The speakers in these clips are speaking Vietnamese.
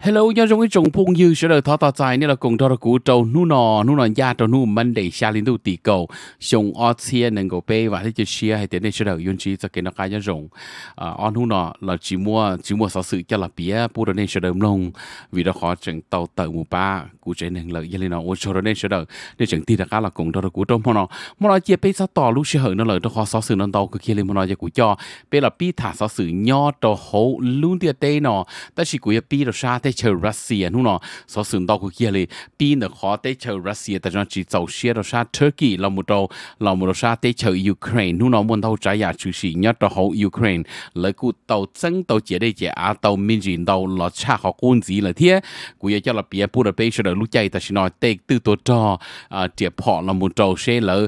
Hello, nhớ trong cái trồng phong như sẽ được thoát tỏa dài nên là cùng thọ cú trâu nu nò nu nò ya trâu nu mình để xa lên đầu tỷ cầu sông ở xia nên có bê và thế chơi xe hay tiền này sẽ được yun trí cho cái nó cái nhớ rồng à, on nu nò là chỉ mua chỉ mua sáu sự cho là bia bu đó nên sẽ được lông vì đó khó chẳng tàu tờ mù ba cú chơi nên lợi gia lên nó ô cho đó nên sẽ được nên chẳng tiền cá là cùng thọ cú trâu mà nò mà nó chia bê sao tỏ lúc sẽ hở nó lợi đó khó sáu sự nó tàu cực kia lên mà nò cho cú cho bê là pi thả sáu sự nho trâu hố luôn tiệt tê nò ta chỉ cú bê rồi xa thế 在球 Russia นู่นเนาะสอสื่อต่อกูเกียเลยปีนเดขอแต่เชรัสเซียแต่จอนจีเจ้าเชียเราชาตุรกีเราหมดเราเราหมดเราชาแต่เชยูเครนนู่นเนาะมันเท่าใจอยากชูสียอดเราเขายูเครนแล้วกูเต่าจังเต่าเจียได้เจียอาเต่ามินจินเต่าหลอดชาเขากูนสีเลยเทียกูอยากจะเราเปียพูดเราไปเฉลยลูกใจแต่ชินอเตกตื้อตัวจอเจียพอเราหมดเราเชเลย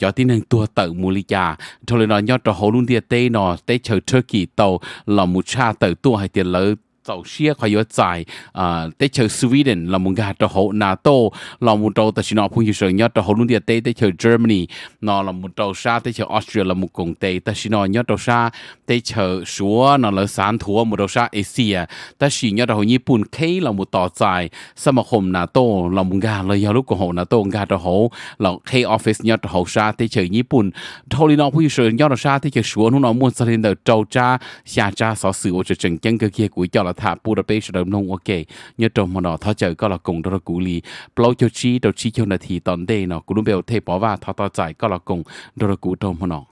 จอที่หนึ่งตัวเต่ามูลิกาทเลนอนยอดเราเขาลุ่นเดียเตนอเตเชตุรกีเต่าเราหมดชาเต่าตัวให้เตียเลย走些快要在啊，得求 Sweden 啦，蒙家到好 NATO 啦，蒙到但是那朋友上要到好弄啲得得求 Germany，那啦蒙到沙得求 Austria 啦蒙共地，但是那要到沙得求說那啦散土蒙到沙 Asia，但是要到好日本 K 啦蒙到在สมาคม NATO 啦蒙家啦要ลูก好 NATO 蒙家到好啦 K office 要到好沙得求ญี่ปุ่นทอลีน้องผู้อยู่เชิญยอดราชาที่จะชวนน้องมวลสลินเดอร์เจ้าจ้าชาจ้าสอสื่อว่าจะจังจังเกี่ยวกับยอดถ้าปูดะเปชดมนงโอเคเนื้อตรงมันอท้อใจก็ละกงดรากุลีเปล่าเจ้ชี้เจาชี้เจ้านาทีตอนเดย์เนาอกูรู้เบลเทปบอกว่าท้อใจก็ละกงดรากูจมมันอ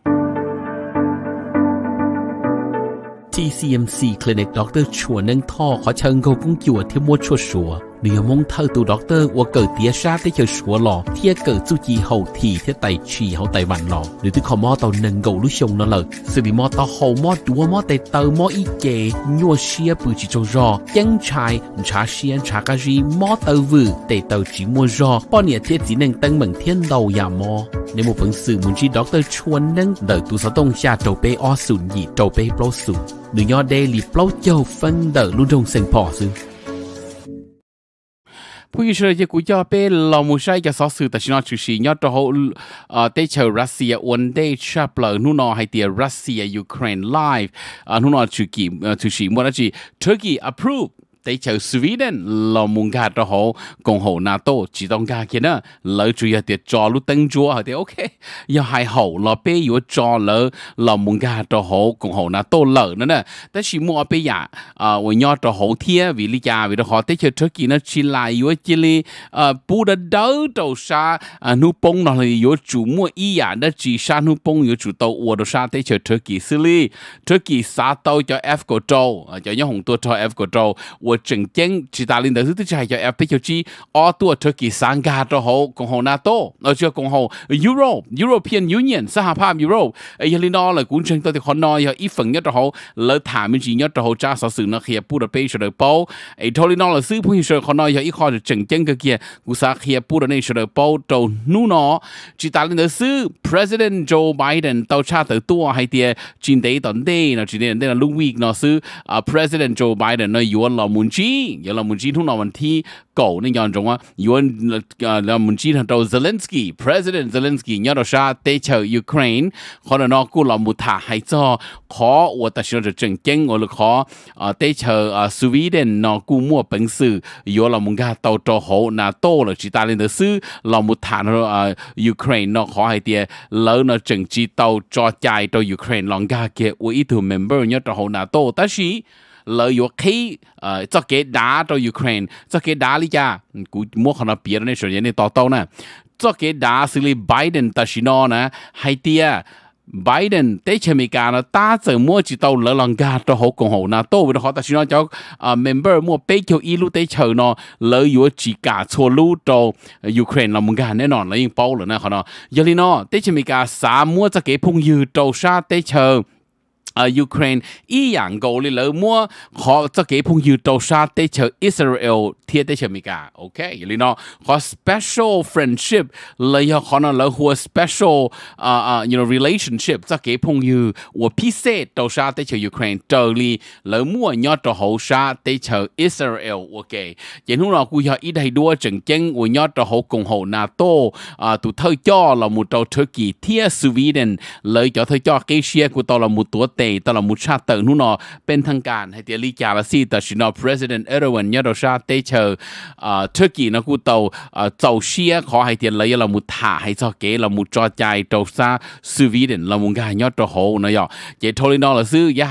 TCMC Clinic Dr. ชัวนังท่อ ขอเชิญเขากุ้งจัวที่มดชัชัว nếu mong thơ tụ đọc tơ của cờ tía sa tới chờ sủa lò thia cờ chú chi hậu thì thế tài trì hậu tài vạn lò nếu tôi khó mò tàu nâng gầu lúc sông nó lờ sự bị mò tàu hậu mò đúa mò tài tờ mò ít kề nhua xia bự chỉ trong rò chân chai chả xia chả cá gì mò tàu vừ tài tàu chỉ mua rò bao nhiêu thiết chỉ nâng tăng mừng thiên đầu nhà mò nếu một phần muốn chi đọc tơ chuan nâng đợi tụ sáu tông xa trầu bê o sùn gì trầu bê bô sùn nếu nhỏ đây lì bô châu phân đợi luôn trong sân phò sùn ผู้ยิ่งเชื่อกูย่อเป็นเรามูใช่จะสอสื่อแต่ชินอชูชียอดตัวเขาเอ่อเตเชอรัสเซียวันเดชาเปล่านู่นนอให้เตียรัสเซียยูเครนไลฟ์อ่านู่นนอชูกีชูชีมันจีตุรกี approve tế chờ Sweden là muốn gà cho họ cùng họ NATO chỉ ต้องการแค่นั้นแล้วจุยเดียจอรู้ตั้งจัวเดียโอเคยังให้เขาเราไปอยู่จอแล้วเรามุ่งการจะเขาของเขานะโตเลยนั่นน่ะแต่ชิมัวไปอย่าเอ่อวันยอดจะเขาเทียวิริยาวิริยาแต่เชื่อเธอกินนะชิลายอยู่จิลีเอ่อปูดเดอร์ตัวชาอ่านูปงนั่นเลยอยู่จูมัวอีหยาเดจีชานูปงอยู่จูโตอวดชาแต่เชื่อเธอกิสิลีเธอกิซาโตจะเอฟกโจจะยังหงตัวทอเอฟกโจว我整整其他领导都就系有 FPQG，我都特技参加都好，共好那多，我就共好 Euro European Union สหภาพยุโรปไอ้ยลินอเลยกุนเชิงตัวที่คนนอยอีฝังยอดเขาเลยถามจริงยอดเขาจ้าสอสื่อนักเขียปูดเปย์เฉลยปูไอ้ทอลินอเลยซื้อผู้เฉลยคนนอยอีคอจะเจ๋งเจ๋งก็เกียกูสาเขียปูดในเฉลยปูโตนู่นอจิตาลินเดอซื้อ President Joe Biden ตัวชาติตัวให้เตียจินเดย์ตอนเดย์นะจีเดย์เดย์ลุงวีกเนาะซื้อ President Joe Biden เนาะยวนเรามู门机，有了门机通了问题，狗那样中啊，有人呃了门机他到 Zelensky President Zelensky 要到啥对朝 Ukraine，可能那古老木塔还早，可我但是就正经我了可啊对朝啊 Sweden 那古莫本事，有了门家到到好那多了其他人的事，老木塔那啊 Ukraine 那可还的，老那整机到抓家到 Ukraine 人家给我一头 member 要到好那多，但是。lời yếu khi ờ cho cái đá cho Ukraine cho cái đá lý cha cú mua khăn bia này rồi này to to nè cho cái đá xử lý Biden ta xin nó nè hay tia Biden tế chế mi cả nó ta sẽ mua chỉ tàu lỡ lòng gà cho hộ cộng hộ na tô với họ ta xin nó cho ờ, member mua bê kiểu y lu tế chờ nó lỡ yếu chỉ cả cho lu cho Ukraine là mùng gà nên nó lấy bao rồi nè họ nó giờ đi nó tế chế mi cả xả mua cho cái phung dư trâu sa tế chờ ở Ukraine ý dạng gầu li lỡ mua họ cho cái phong dự tàu sa tế chờ Israel thiết tế chờ Mỹ cả ok lý nó Họ special friendship lấy họ họ nó lỡ hùa special uh, uh, you know relationship cho cái phong dự của PC tàu sa tế chờ Ukraine trở li lỡ mua nhỏ tàu hậu sa tế chờ Israel ok vậy lúc nào cũng họ ý đầy đua chừng chân của nhỏ tàu hậu cùng hậu NATO uh, à, tụ thơ cho là một tàu Turkey thiết Sweden lấy cho thơ cho cái share của tàu là một tàu ตตลอดมุชาเตอร์นุนอเป็นทางการให้เตียลีกาลาซีตต่ชินอ president เอรวันยาดชาเตเชอร์ทุรกีนะกูเตอเจ้าเชียขอให้เตียนเลยละมุท่าให้เจ้าเกละมุจอใจโจ้าซาสวีเดนละมุงกายยอดโตโหนะยอเจโทลินอละซื้อยา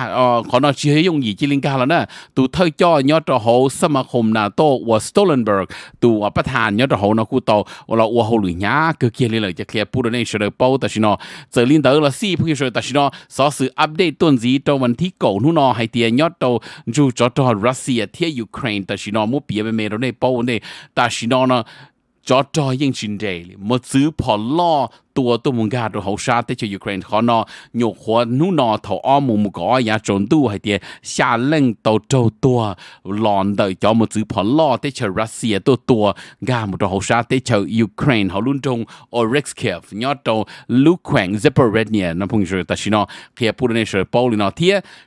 ขอนอเชียยงหยีจิลิงกาแล้วนะตูเทอจ่อยอดโตโหสมาคมนาโตวอสโตเลนเบิร์กตูประธานยอดโตโหนะกูเตอเราอวโหลุยยาเกือเกียเลยจะเคลียร์ปูดในเชอร์เปาแตสชินอเจอลินเตอร์ละซีผู้เชอร์แต่ชินอซอสืออัปเดต tuần gì tàu mình thi cổ nu nó hay tiền nhót tàu dù cho cho Russia thiệt Ukraine ta chỉ nó mua bia bên mẹ đó này bao này ta chỉ nó nó cho trò yên trình đề một xứ phò lo tua tôi muốn gạt rồi hậu sa cho Ukraine khó nó nhục hóa nú nọ thầu o mù mù có nhà trốn tu hay tiền xa lên tàu trâu tua lòn đời cho một xứ phò lo tới cho Russia tua tua gà một trò hậu sa cho Ukraine họ luôn trong Orex Kiev nhớ trâu lúc khoảng Zaporizhia nó rồi ta xin nó khi phụ nữ sẽ bao lên nó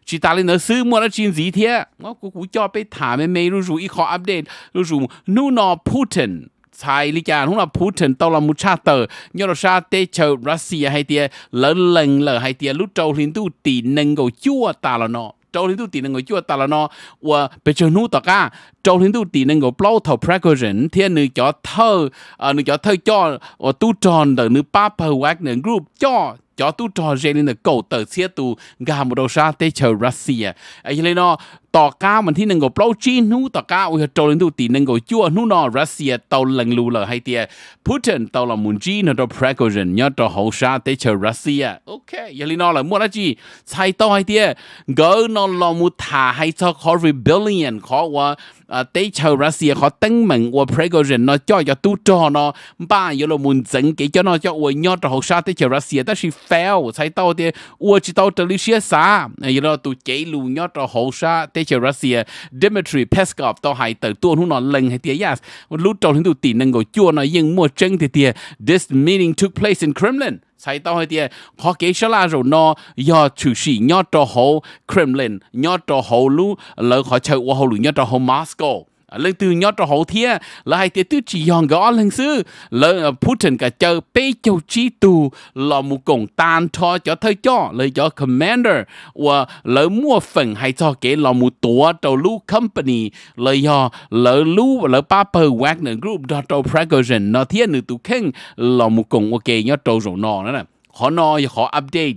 chỉ ta lên nó xứ mua nó gì thia nó cũng cho bé thả mấy mấy luôn rồi ít khó update luôn rồi nú nọ Putin sai lý cha lúc là Putin tao là một cha tờ nhớ là cha tê chờ Russia hay tia lớn lần lờ hay tia lúc trâu liên tu tỷ nâng cầu chua ta là nó trâu liên tu tỷ nâng cầu chua ta là nó và bây giờ nu tao cả trâu liên tu tỷ nâng cầu plau thầu Prigozhin thiên nữ cho thơ ờ, nữ cho thơ cho và tu tròn đời nữ Papa Wagner Group cho cho tu trò rê nên được cầu tờ xe tu gà một đầu xa tê chờ Russia ấy lên nó tỏ ca mình thì nâng gò bao chi nu tỏ ca ôi trâu lên tu tì nâng gò chua nu nó Russia tàu lần lù lờ hay tia Putin tàu là muốn chi nó đó Prigozhin nhớ trò hậu xa tê chờ Russia ok ấy lên nó là mua là gì sai tàu hay tia gỡ nó lo mu thả hay cho khó rebellion khó quá à ờ, tế chầu Russia họ tăng mạnh và Prigozhin nó cho cho tu cho nó ba yếu là muốn dẫn cái cho nó cho và nhớ cho học sao tế chầu Russia ta chỉ fail sai tàu thì và chỉ tàu trở lý xia xa yếu là tu chế lù nhớ cho học sao tế chầu Russia Dmitry Peskov tao hay tờ tuôn hú nó lần hay tiếc yas lúc trong những tu tỷ năng của chua nó nhưng mua chân thì tiếc this meeting took place in Kremlin sai tao hay tiệt khó kế số la rồi nó do chủ sĩ nhớ cho hậu Kremlin nhớ cho hậu lu lỡ khó chơi qua hậu lu nhớ cho hậu Moscow lỡ từ nhỏ trò hậu thia là hai tiết tư chỉ hòn gõ lần sư lỡ Putin cả chờ bê châu trí tù là một cổng tan cho cho thơ cho lời cho commander và lỡ mua phần hay cho kế là một tổ trầu lũ company lời cho lỡ lũ lỡ ba pờ Wagner group đó trầu Prigozhin nó thiên nữ tụ khen là một cổng ok nhớ trầu rổ nọ nữa nè họ nói họ update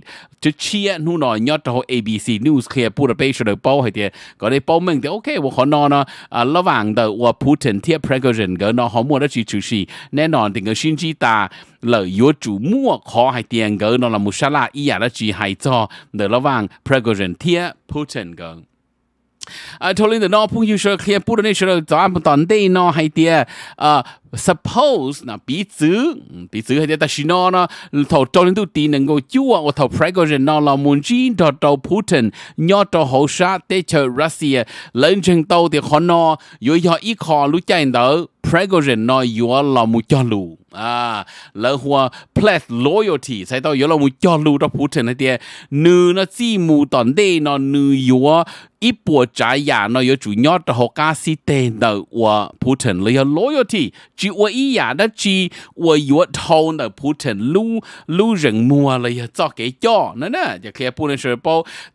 chia nu nói nhớ cho ABC News kia bù bê sửa bao hay thế có đấy bao mình thì ok và họ nói nó à lo vàng đó Putin thì Prigozhin cái nó họ mua đó chỉ chủ sĩ nên nó thì cái xin ta lợi yếu chủ mua khó hay tiền cái nó là một sa la ý hay cho để lo vàng Prigozhin thì Putin cái 啊，头领的那朋友说，看不能说咱们当地呢还点啊，suppose 那彼此，彼此还点，但是呢呢，头头领都地能够救啊，我头 Prigozhin 呢老门军到到 Putin，要到后沙得去 Russia，冷城到的可能有要依靠路见到 Prigozhin 呢有老木加路。à lỡ hoa loyalty sai tao yếu là mu cho lu đó này tia nữ nó chỉ mu tòn đê nó nữ yếu ít bộ trái nhà nó yếu chủ nhót đó học ca sĩ của phụ trên loyalty chỉ của ý nhà đó chỉ của yếu thâu đó phụ trên lu rừng mua lấy cho cái cho nó nè giờ kia phụ trên sẽ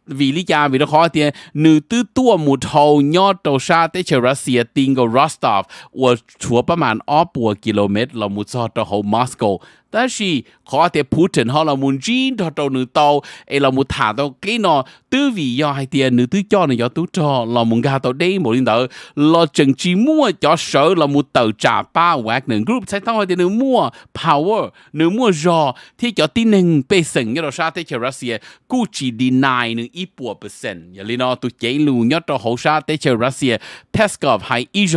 vì lý do vì nó khó tia nữ tư tua mu thâu nhót đầu xa tới chờ Russia tin cái Rostov của chúa ประมาณอ้อปัวกิโลเมตรเรามุดซอ thought how Moscow đó là gì? 但是可得普通好了，mun jin 到到你到，哎了木谈到给呢，都为要还点你都叫你要都做，了木家到 đây một lần đầu, lo chừng chỉ mua cho sợ là một tàu trả ba hoặc nửa group sẽ tao thì nền mua power nền mua giò thì cho tin nền bê sừng như đó sao thế cho Russia à. cú chỉ deny nền ít bộ percent, giờ lên nó tụi chế lù nhớ cho hậu sao thế cho Russia Peskov hay ít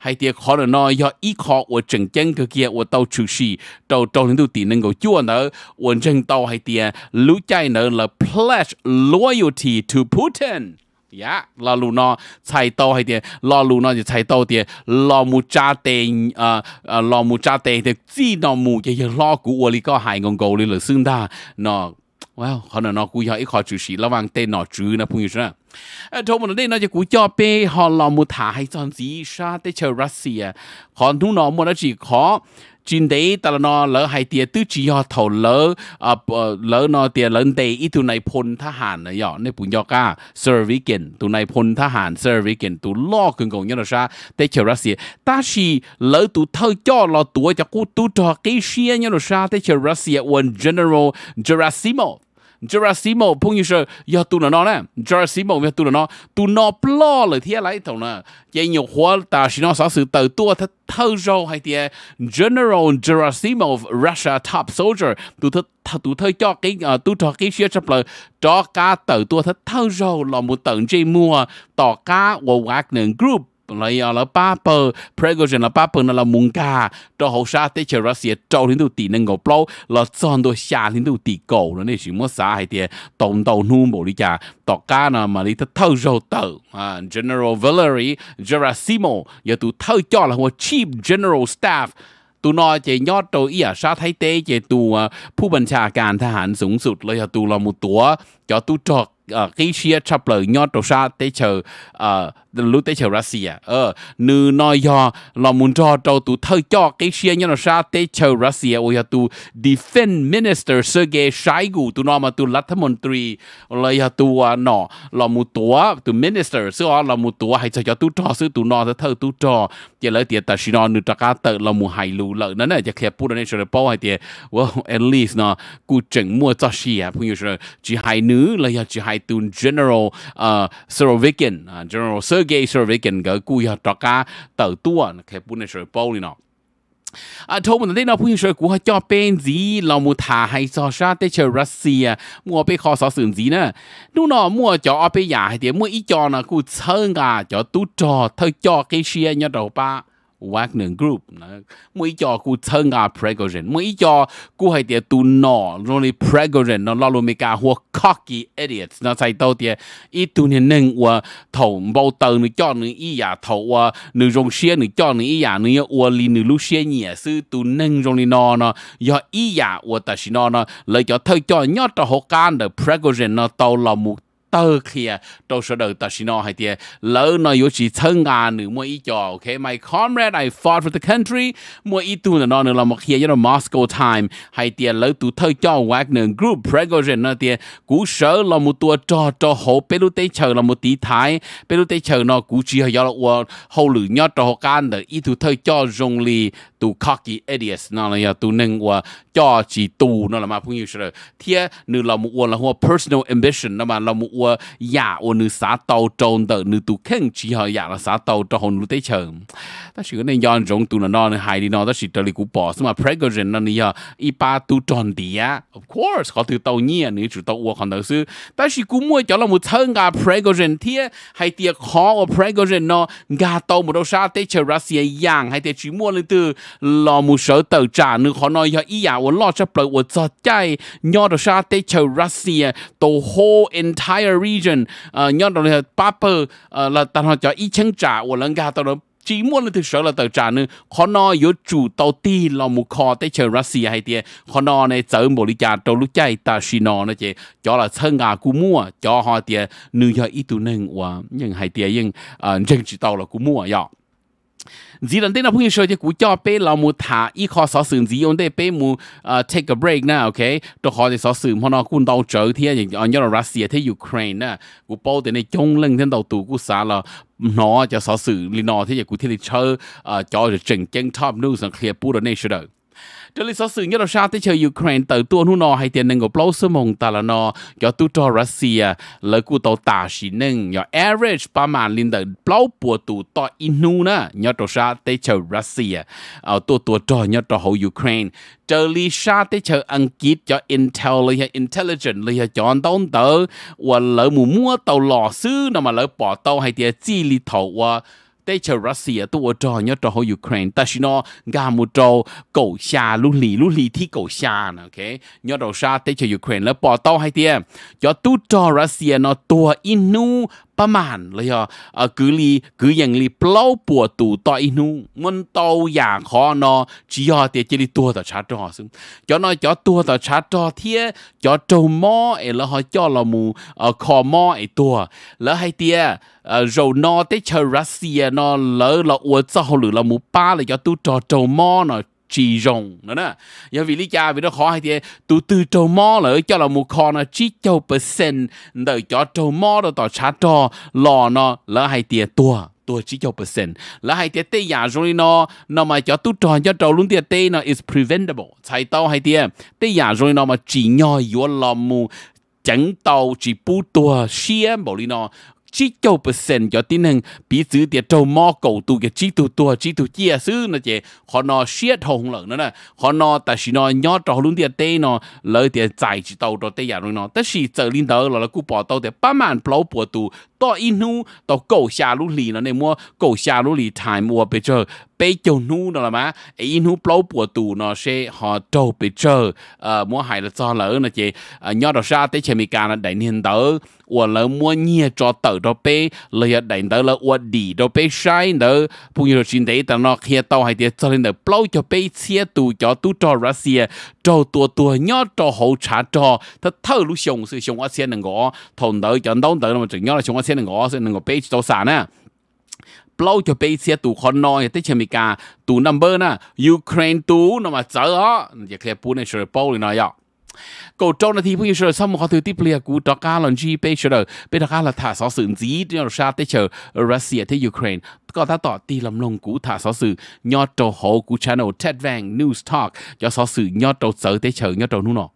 hay tiền khó là nó do ít khó của chừng chân cái kia của tàu chủ sĩ tàu trong những điều tiền nên gọi chúa nợ quân chân tàu hay tiền lũ chạy nợ là pledge loyalty to Putin dạ là lù nó chạy to hay tiền là lù nó thì chạy to tiền là mu cha tiền à ờ, ờ, là mu cha tiền thì chỉ nó mu cái cái lo của quân đi có hại ngon cầu đi là xương ta nó wow họ nói nó cũng giờ ít họ chủ sĩ là vàng tên nó chữ nó phun ra ờ, thôi mà đây nó chỉ cũng cho bé họ là một thả hay chọn gì sa tới chờ Russia họ thu nó mà nó chỉ khó chuyện đấy ta là nó lỡ hay tiền tứ chỉ họ thầu lỡ à ờ, lỡ nó tiền lớn đấy ít tụi này phun thà hàn này nhở nên bùn nhở cả survey kiện tụi này phun thà hàn survey kiện tụi lo cường cầu nhớ là sao để chờ ra xí ta chỉ lỡ tụi thơ cho lo tuổi cho cụ tụi trò cái xí nhớ là sao để chờ ra xí one general Gerasimo Gerasimo phong như sơ giờ tụ nó nè Gerasimo về tụ nó tụ nó lo lời thế lại thằng nè dây nhiều hóa ta chỉ nó sở sự tự tua thật thâu râu hay thì General Gerasimov Russia top soldier tụ thật tụ thơ cho cái à, tụ cho cái xe chấp lời cho cá tự tua thật thâu râu là một tận chơi mua tỏ cá của Wagner Group lấy là ba bờ Prigozhin là ba bờ nó là muốn cả cho hậu sa tế chờ ra trâu đến đầu tì nên ngầu bao là chọn đồ xa đến đầu tì cầu nó này chỉ muốn xa hay tiền tổng đầu nu bộ đi cả tọt cá nào mà đi thâu râu tàu à General Valery Gerasimo giờ tụ thâu cho là một chief general staff ตูนอเจยอดโตเอียชาไทเตเจตัวผู้บัญชาการทหารสูงสุดเลยตูเรามุตัวจอตูจอก Ờ, cái chia chập lời nhau tổ sa tế chờ lúc tế chờ Russia à. ờ nữ nói do là muốn cho cho tụ thời cho cái chia nhau tổ sa chờ Russia à. ôi tụ defense minister Sergei Shoigu tụ nó mà tụ lát thâm môn tri là tụ nó là một tụ tụ minister sửa là một tụ hay cho tụ trò sửa tụ nó thơ tụ trò giờ lấy tiền ta xin nó nữ trắc cá tự là một hai lù lợi này chắc khi bút này sẽ bao hay tiền well at least nó chỉnh mua cho xia cũng như chỉ hai nữ là chỉ hai tun general uh, general Sergei Sorovikin cái cú ya trọ cá tờ tua cái bún này sợi bao liền à thâu mình đây nó phun sợi cú cho bên gì là mua hay cho sa tới chơi Russia mua bên kho sở sườn gì nè đúng nó mua cho bên nhà thì mua ít cho nó cú sơn à cho tú trò thôi cho cái xe nhau đầu ba Wagner Group นะมื่อจอกูเชิงอา Prigozhin มื่อจอกูให้เตียตูนอรนี่ Prigozhin นลาลูมิกาหัว cocky idiots นะใส่ตัวเตียอีตูเนี่ยหนึ่งว่าถมเบาเตอร์นึงจอนึงอีอย่าถว่าหนึ่งรงเชียนึงจอนึงอีอย่านึงอวลีนึงลูเชียเนี่ยซื้อตูหนึ่งรงนี่นอเนาะยออีอย่าอวแต่ชินอเนาะเลยจะเธอจอยอดต่อหกการเดอะ Prigozhin เนาะเตาลามุก tơ kia đầu ta xin nói hay tiệt lỡ nói yếu chỉ thân à nữ mua ý my comrade I fought for the country mua ý tu là nó nữa là một kia như là Moscow time hay tiệt lỡ tu thơ cho Wagner group Prigozhin nó tiệt cú sở là một tua cho cho hậu bê lu chờ là một tí thái bê lu chờ nó cú chỉ hay là ua hậu lử nhót cho họ can để ý tu thơ cho rong lì tu cocky idiots nó là tu nâng ua cho chỉ tù nó là mà phong yêu sơ thế nữ là một là hoa personal ambition nó mà là một hoa giả nữ xã tàu trôn tờ nữ tù khen chỉ họ giả là xã tàu cho hồn lũ tế chờ ta chỉ có nên yon rong tù nó nên hay đi nó ta chỉ trở lại cú bỏ mà Prigozhin nó nè y ba tù tròn đi á of course họ từ tàu nhia à, nữ chủ tàu uo còn đầu sư ta chỉ cú mua cho là một thân gà Prigozhin thế hay tiệc khó ở nó gà tàu một đâu xa tế chờ Russia yang hay tiệc chỉ mua lên từ lò một sở tờ trả nữ họ nói y giả à 我 lock 咗 block，我就真係到沙地球 Russia 到 whole entire region，誒攞到咧八百誒啦，但係就一千炸，我能夠到到。chỉ muốn là thực sự là tờ trả nữa khó no yếu chủ tàu ti là một kho tới chờ Russia hay tiền khó no này chở một lý trả tàu lúc ta xì no nó chỉ cho là thân ngà cú mua cho họ tiền nữ cho ít tu nâng và nhưng hay tiền nhưng dân chỉ tàu là cú mua vậy đây đây mu take a break OK để anh 呢，OK，都可以所選可能管到早天，人按照 Russia 天 Ukraine 呢，股報的呢中冷天到度股啥了。nó cho sở sự liên nó thế giờ cụ thể thì chơi ờ, cho trình chân top news là clear bù đó nation trở lại số sự nhất là tới chơi Ukraine tự tuôn hú nọ hay nâng của blow sớm hồng ta là Russia lỡ cụ tàu tả xí nâng nhỏ average ba màn linh tự blow bùa tù inu nè nhỏ trò sao tới chơi Russia ở tu tu cho nhỏ hậu Ukraine trở lại sao tới chơi Anh Kiết cho Intel intelligent lấy cho anh và lỡ mù mua tàu lò sư nọ mà bỏ tàu hay tiền chi li tây chờ Russia tụ trò nhớ trò hồi Ukraine ta xin nó gà một trò cầu xa lũ lì lũ lì thi cầu xa nè ok nhớ đầu xa tây chờ Ukraine là bỏ tao hay tiê cho tụ trò Russia nó tua inu ประมาณเลยเหรอเออคือลีคืออย่างลีเปล่าปวดตู่ต่อยนูมันโตอย่างคอนอจียอเตจิลีตัวต่อชาร์จอซึ่งจอนอจอตัวต่อชาร์จอเทียจอโจมอเอแล้วหอจอละมูเออคอมอไอตัวแล้วให้เตียเออเรานอเตชรัสเซียนอแล้วเราอวดเจ้าหรือเราหมูป้าเลยจอตู้จอโจมอนอ chỉ rồng nữa nè do vì lý cha vì nó khó hay thì tụ từ trâu mò là cho là một con là chỉ châu percent đợi cho trâu mò đó tỏ trả trò lò nó là hay tiền tua tua chỉ châu percent là hay tiền tê giả rồi nó nó mà cho tụ tròn cho trâu luôn thì tê nó is preventable chạy tàu hay tiền tê giả rồi nó mà chỉ nhoi yếu lò mù chẳng tàu chỉ bu tua xiêm bảo lý nó chỉ cho percent cho tin hưng bị giữ địa châu mò cầu tu cái chỉ tu tu chỉ tu chia sư nó chị họ nó xiết hồng lợn nữa nè họ nó ta chỉ nó nhỏ cho luôn địa tê nó lấy địa giải chỉ tàu cho tê nhà luôn nó tất nhiên trở lên đó là là cú bỏ tàu tiệt ba màn bao bỏ tu ต่ออินูต่อเก่าชาลุลีนะในมัวเก่าชาลุลีไทม์มัวไปเจอไปเจ้านูนละมะไอ้นูเปล่าปวดตูนอเชหอโจไปเจอเอ่อมัวหายละจอเหลอนะเจยอดดอกชาเตเชมีการนะไดเนียนเตออวนละมัวเงียจอเตอดอเปเลยไดเตอละอวดดีดอเปชายเดอพุงยอชินเดตนอเฮียเตอให้เตจอเลนเดอเปล่าจอเปเสียตูจอตูจอรัสเซียจอตัวตัวยอดจอหูชาจอถ้าเท่าลูกชงซื้อชงอาเซียนนึงก็ทนเดอจอนดองเดอมันจะยอดชงอาเซียเสหนึ่งออสเส้นหนึ่งเปจตสานะเปล่าจะไปเสียตูคอนนอยที่เชมิกาตูนัมเบอร์นะยูเครนตูนมาเจออจะเคลียปูในเชอร์โปลนอยอก็จ้านาทีผู้ยิ่งเชิญสมคอถือที่เปลี่ยกูตอกาลอนจีไปเชอร์เป็นตอกาลถ่าสอสื่อจีเนรชาติเชอร์รัสเซียที่ยูเครนก็ถ้าต่อตีลำลงกูถ่าสอสื่อยอดโตโฮกูชาโนอลเท็ดแวงนิวส์ทอล์กยอดสอสื่อยอดโตเซอร์ที่เชอร์ยอดโตนู่นเนะ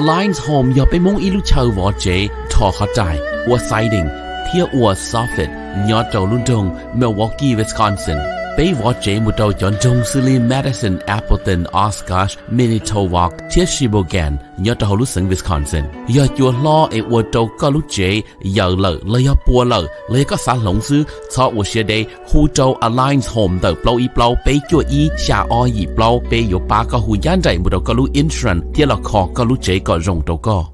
Alliance Home ยอไปมงอิลูเชาววอเจทอเข้าใจอัวไซดิง เที่ยอัวซอฟฟ์ยอดเจ้าลุนจงมิลวอกกี้วิสคอนซิน Bé watch một trâu chọn trong xử lý Madison Appleton Oshkosh Manitowoc Tishibogan nhớ trâu lúc sân Wisconsin giờ chùa lo e wo trâu có lúc chế giờ lợ lấy giờ bùa lợ lấy có sản lộng sư cho wo xe đây khu trâu Alliance Home tờ bầu y bầu, bé chùa y xa o y bầu, bé yo bà có hù gián dạy một trâu có lúc insurance tia là khó có lúc chế có rồng trâu có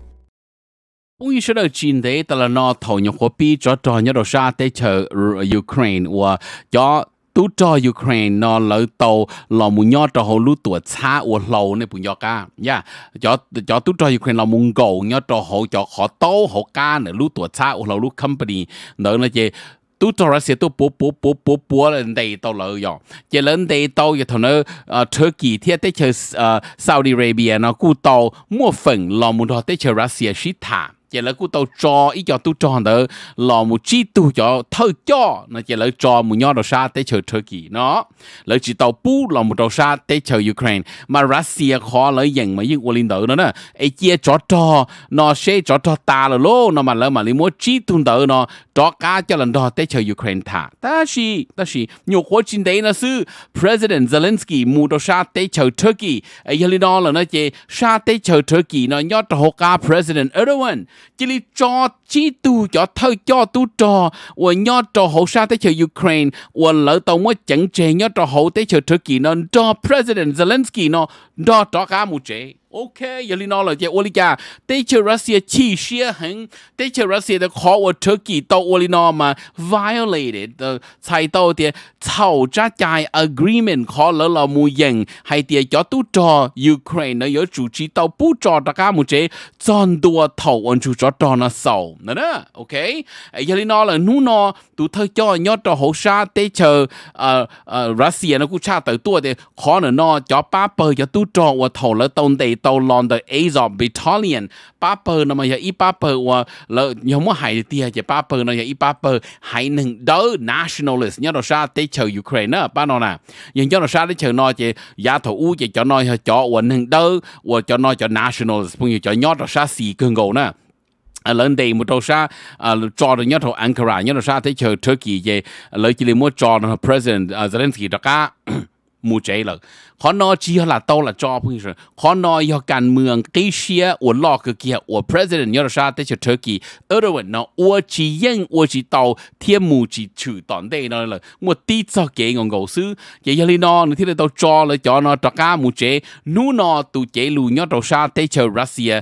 ông sẽ đầu chiến đấy, tức là nó thầu nhập của pi cho trò nhớ đồ xa tới chờ Ukraine và cho tu cho Ukraine nó lỡ tàu là muốn nhớ cho họ lũ tuổi xa ở lâu này bụng nhớ cho cho tu cho Ukraine là muốn cầu nhớ cho họ cho họ tàu họ ca nữa lũ tuổi xa ở lâu lũ company nữa là gì tu cho ra sẽ tu bố bố bố bố bố lên tàu lỡ rồi chỉ lên đây tàu giờ thằng nó ờ, Turkey thì ờ, Saudi Arabia nó cú tàu mua phần là muốn họ tới Russia shit thảm giờ là cú tàu trò ý cho tu tròn đó lò một chi tu cho thơ cho nó giờ là trò một nho đầu xa tới chờ Turkey nó là chỉ tàu pu lò một đầu xa tới chờ Ukraine mà Russia khó lấy dành mà những quân lính đó nữa ấy chia trò trò nó sẽ trò trò ta là lô nó mà lỡ mà lý mua chi tu đó nó trò cá cho lần đó tới chờ Ukraine thả ta gì ta gì nhiều quá trình đấy là sư President Zelensky mua đầu xa tới chờ Turkey ấy giờ đó là nó chỉ xa tới chờ Turkey nó nhớ trò cá President Erdogan chỉ li cho chi tu cho thơ cho tu trò và nho trò hậu sa tới chờ Ukraine và lỡ tàu mới chẳng chê nho trò hậu tới chờ Turkey nó cho President Zelensky nó đó trò cá một chế OK，有你拿了这我的家，对着那些气血很，对着那些的考我特技到我的那嘛，violated 的才到的吵架在 agreement 考了了没用，还得要都找 Ukraine 呢要主持到不找大家么这，真多讨论就找到那少，那呢，OK，有你拿了努呢，都特叫要到后沙对着呃呃 Russia 那股差得多的，可能呢叫八百要都找我讨了到底。tàu lon the Azov Battalion ba bờ nó mà giờ ít ba bờ và lỡ nhớ mà hải thì hay ba bờ nó giờ ít ba bờ hải nâng đỡ nationalist nhớ nó ra tới chờ Ukraine ba nó nè nhưng nhớ nó ra tới chờ nó chỉ giá thổ u chỉ cho nó cho và nâng đỡ và cho nó cho nationalist cũng như cho nhớ nó ra xì cường gấu nè à, lần đây một trò sa à, cho được nhất thầu Ankara nhớ nó sa tới chờ Turkey về lỡ chỉ là cho nó president à, Zelensky đó cả มูเจเลยขอนอจีหลาโตละจอพึ่งเสขอนอยอการเมืองกีเชียอวลอกเกียอว president ยอรชาติเชตุรกีเออวันนออวจีเย่งอวจีโตเทียมูจีชื่อตอนเดนเลยมัวตีจอเกงงงซื้อเยยลีนอนที่เราจอเลยจอนอตก้ามูเจนูนอตูเจลูยอรชาติเชรัสเซีย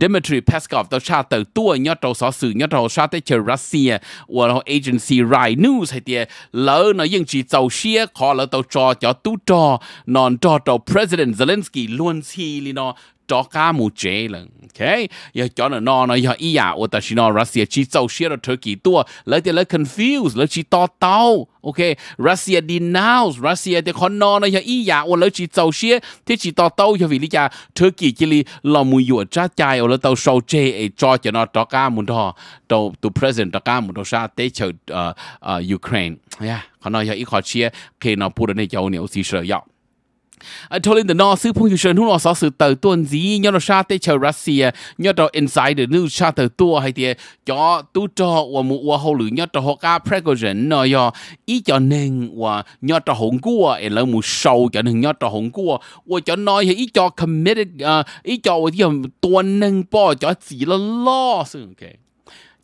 ดิมิทรีเพสกอฟตชาเตตัวยอรสอสื่อยอรชาติเชรัสเซียอวเราเอเจนซี่ไรนูสให้เตียแล้วนอยังจีเจ้าเชียขอแล้วตจอจอตู้ Utah non Toto President Zelensky Luan Silino 找家母姐了，OK？要叫那那那要咿呀，我但是那 Russia 去走些了 Turkey 多，来点来 confuse，来去叨叨，OK？Russia denounce，Russia 的看那那要咿呀，我来去走些，这去叨叨要为你家 Turkey 这里老母有扎家有了到收姐诶，找叫那找家母的，到到 present 找家母的啥？得求呃呃 Ukraine，哎呀，看那要一块钱，可以那不能那要牛是需要。Tôi lên từ nọ, sư phong chuyện hữu nó sáu sự tờ tuần gì nhớ nó sa tê chờ Russia nhớ đó inside new sa tờ tua hay thì cho tu cho và mu và hậu lửa nhớ đó họ cả Prigozhin nó yo ý cho nên và nhớ đó hùng cua em là mu sâu cho nên nhớ đó hùng cua và cho nói ý cho committed ờ, ý cho và thì tuần nâng bò cho chỉ là lo sự okay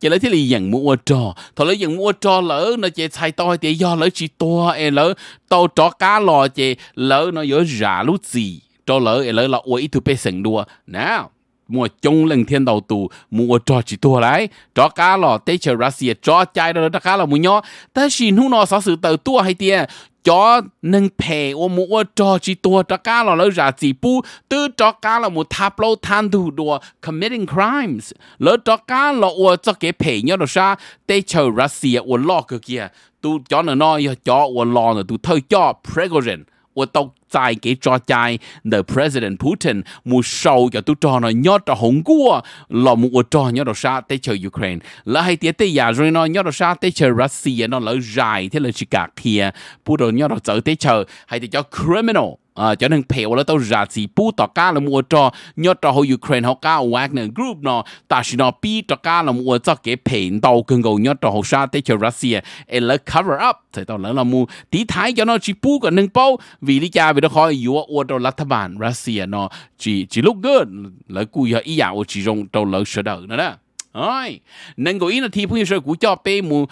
chỉ lấy thế là dạng mua trò thọ lấy dạng mua trò lỡ nó chỉ sai to thì do lỡ chỉ to e lỡ to trò cá lò chỉ lỡ nó dở rả lú gì trò lỡ e lỡ là uy thứ pe sừng đua nào mua chung lần thiên đầu tù mua trò chỉ tua lại trò cá lò tê chờ ra xìa trò chai đó trò cá là mua nhỏ ta xin hú nó sáu sự tờ tua hay tiền cho nâng pè ô mua cho chỉ tua cho cá là lỡ ra chỉ bu tư cho cá là một tháp lâu than thủ đồ committing crimes lỡ cho cá là ô cho cái pè nhớ là sao tê chờ Russia ô lo cơ kia tu cho nó nói cho ô lo là tu thơ cho Prigozhin 我都在给抓在 the president Putin mu show cho tu cho nó nhớ cho hồng cua là mu cho nhớ đồ sa tới chờ Ukraine là hai tiết tới nhà rồi nó nhớ đồ sa tới chờ Russia nó lỡ dài thế là chỉ cả kia pu đồ nhớ đồ tới chờ hay thì cho criminal à, cho nên phèo là tao ra gì bu tao cá là mua cho nhớ cho hồi Ukraine họ cá Wagner Group nó ta chỉ nó bi cho cá là mua cho cái phèn tàu cần cầu nhớ cho họ sa tới cho Russia e là cover up thì tao lớn là mua tí thái cho nó chỉ bu còn nâng bao vì lý do vì nó khỏi yếu ở đâu là thà bản Russia nó chỉ chỉ lúc good là cú giờ ý ảo chỉ dùng tao lớn sửa đỡ nữa đó ơi nên gọi ý là thì phương sơ cú cho pe mu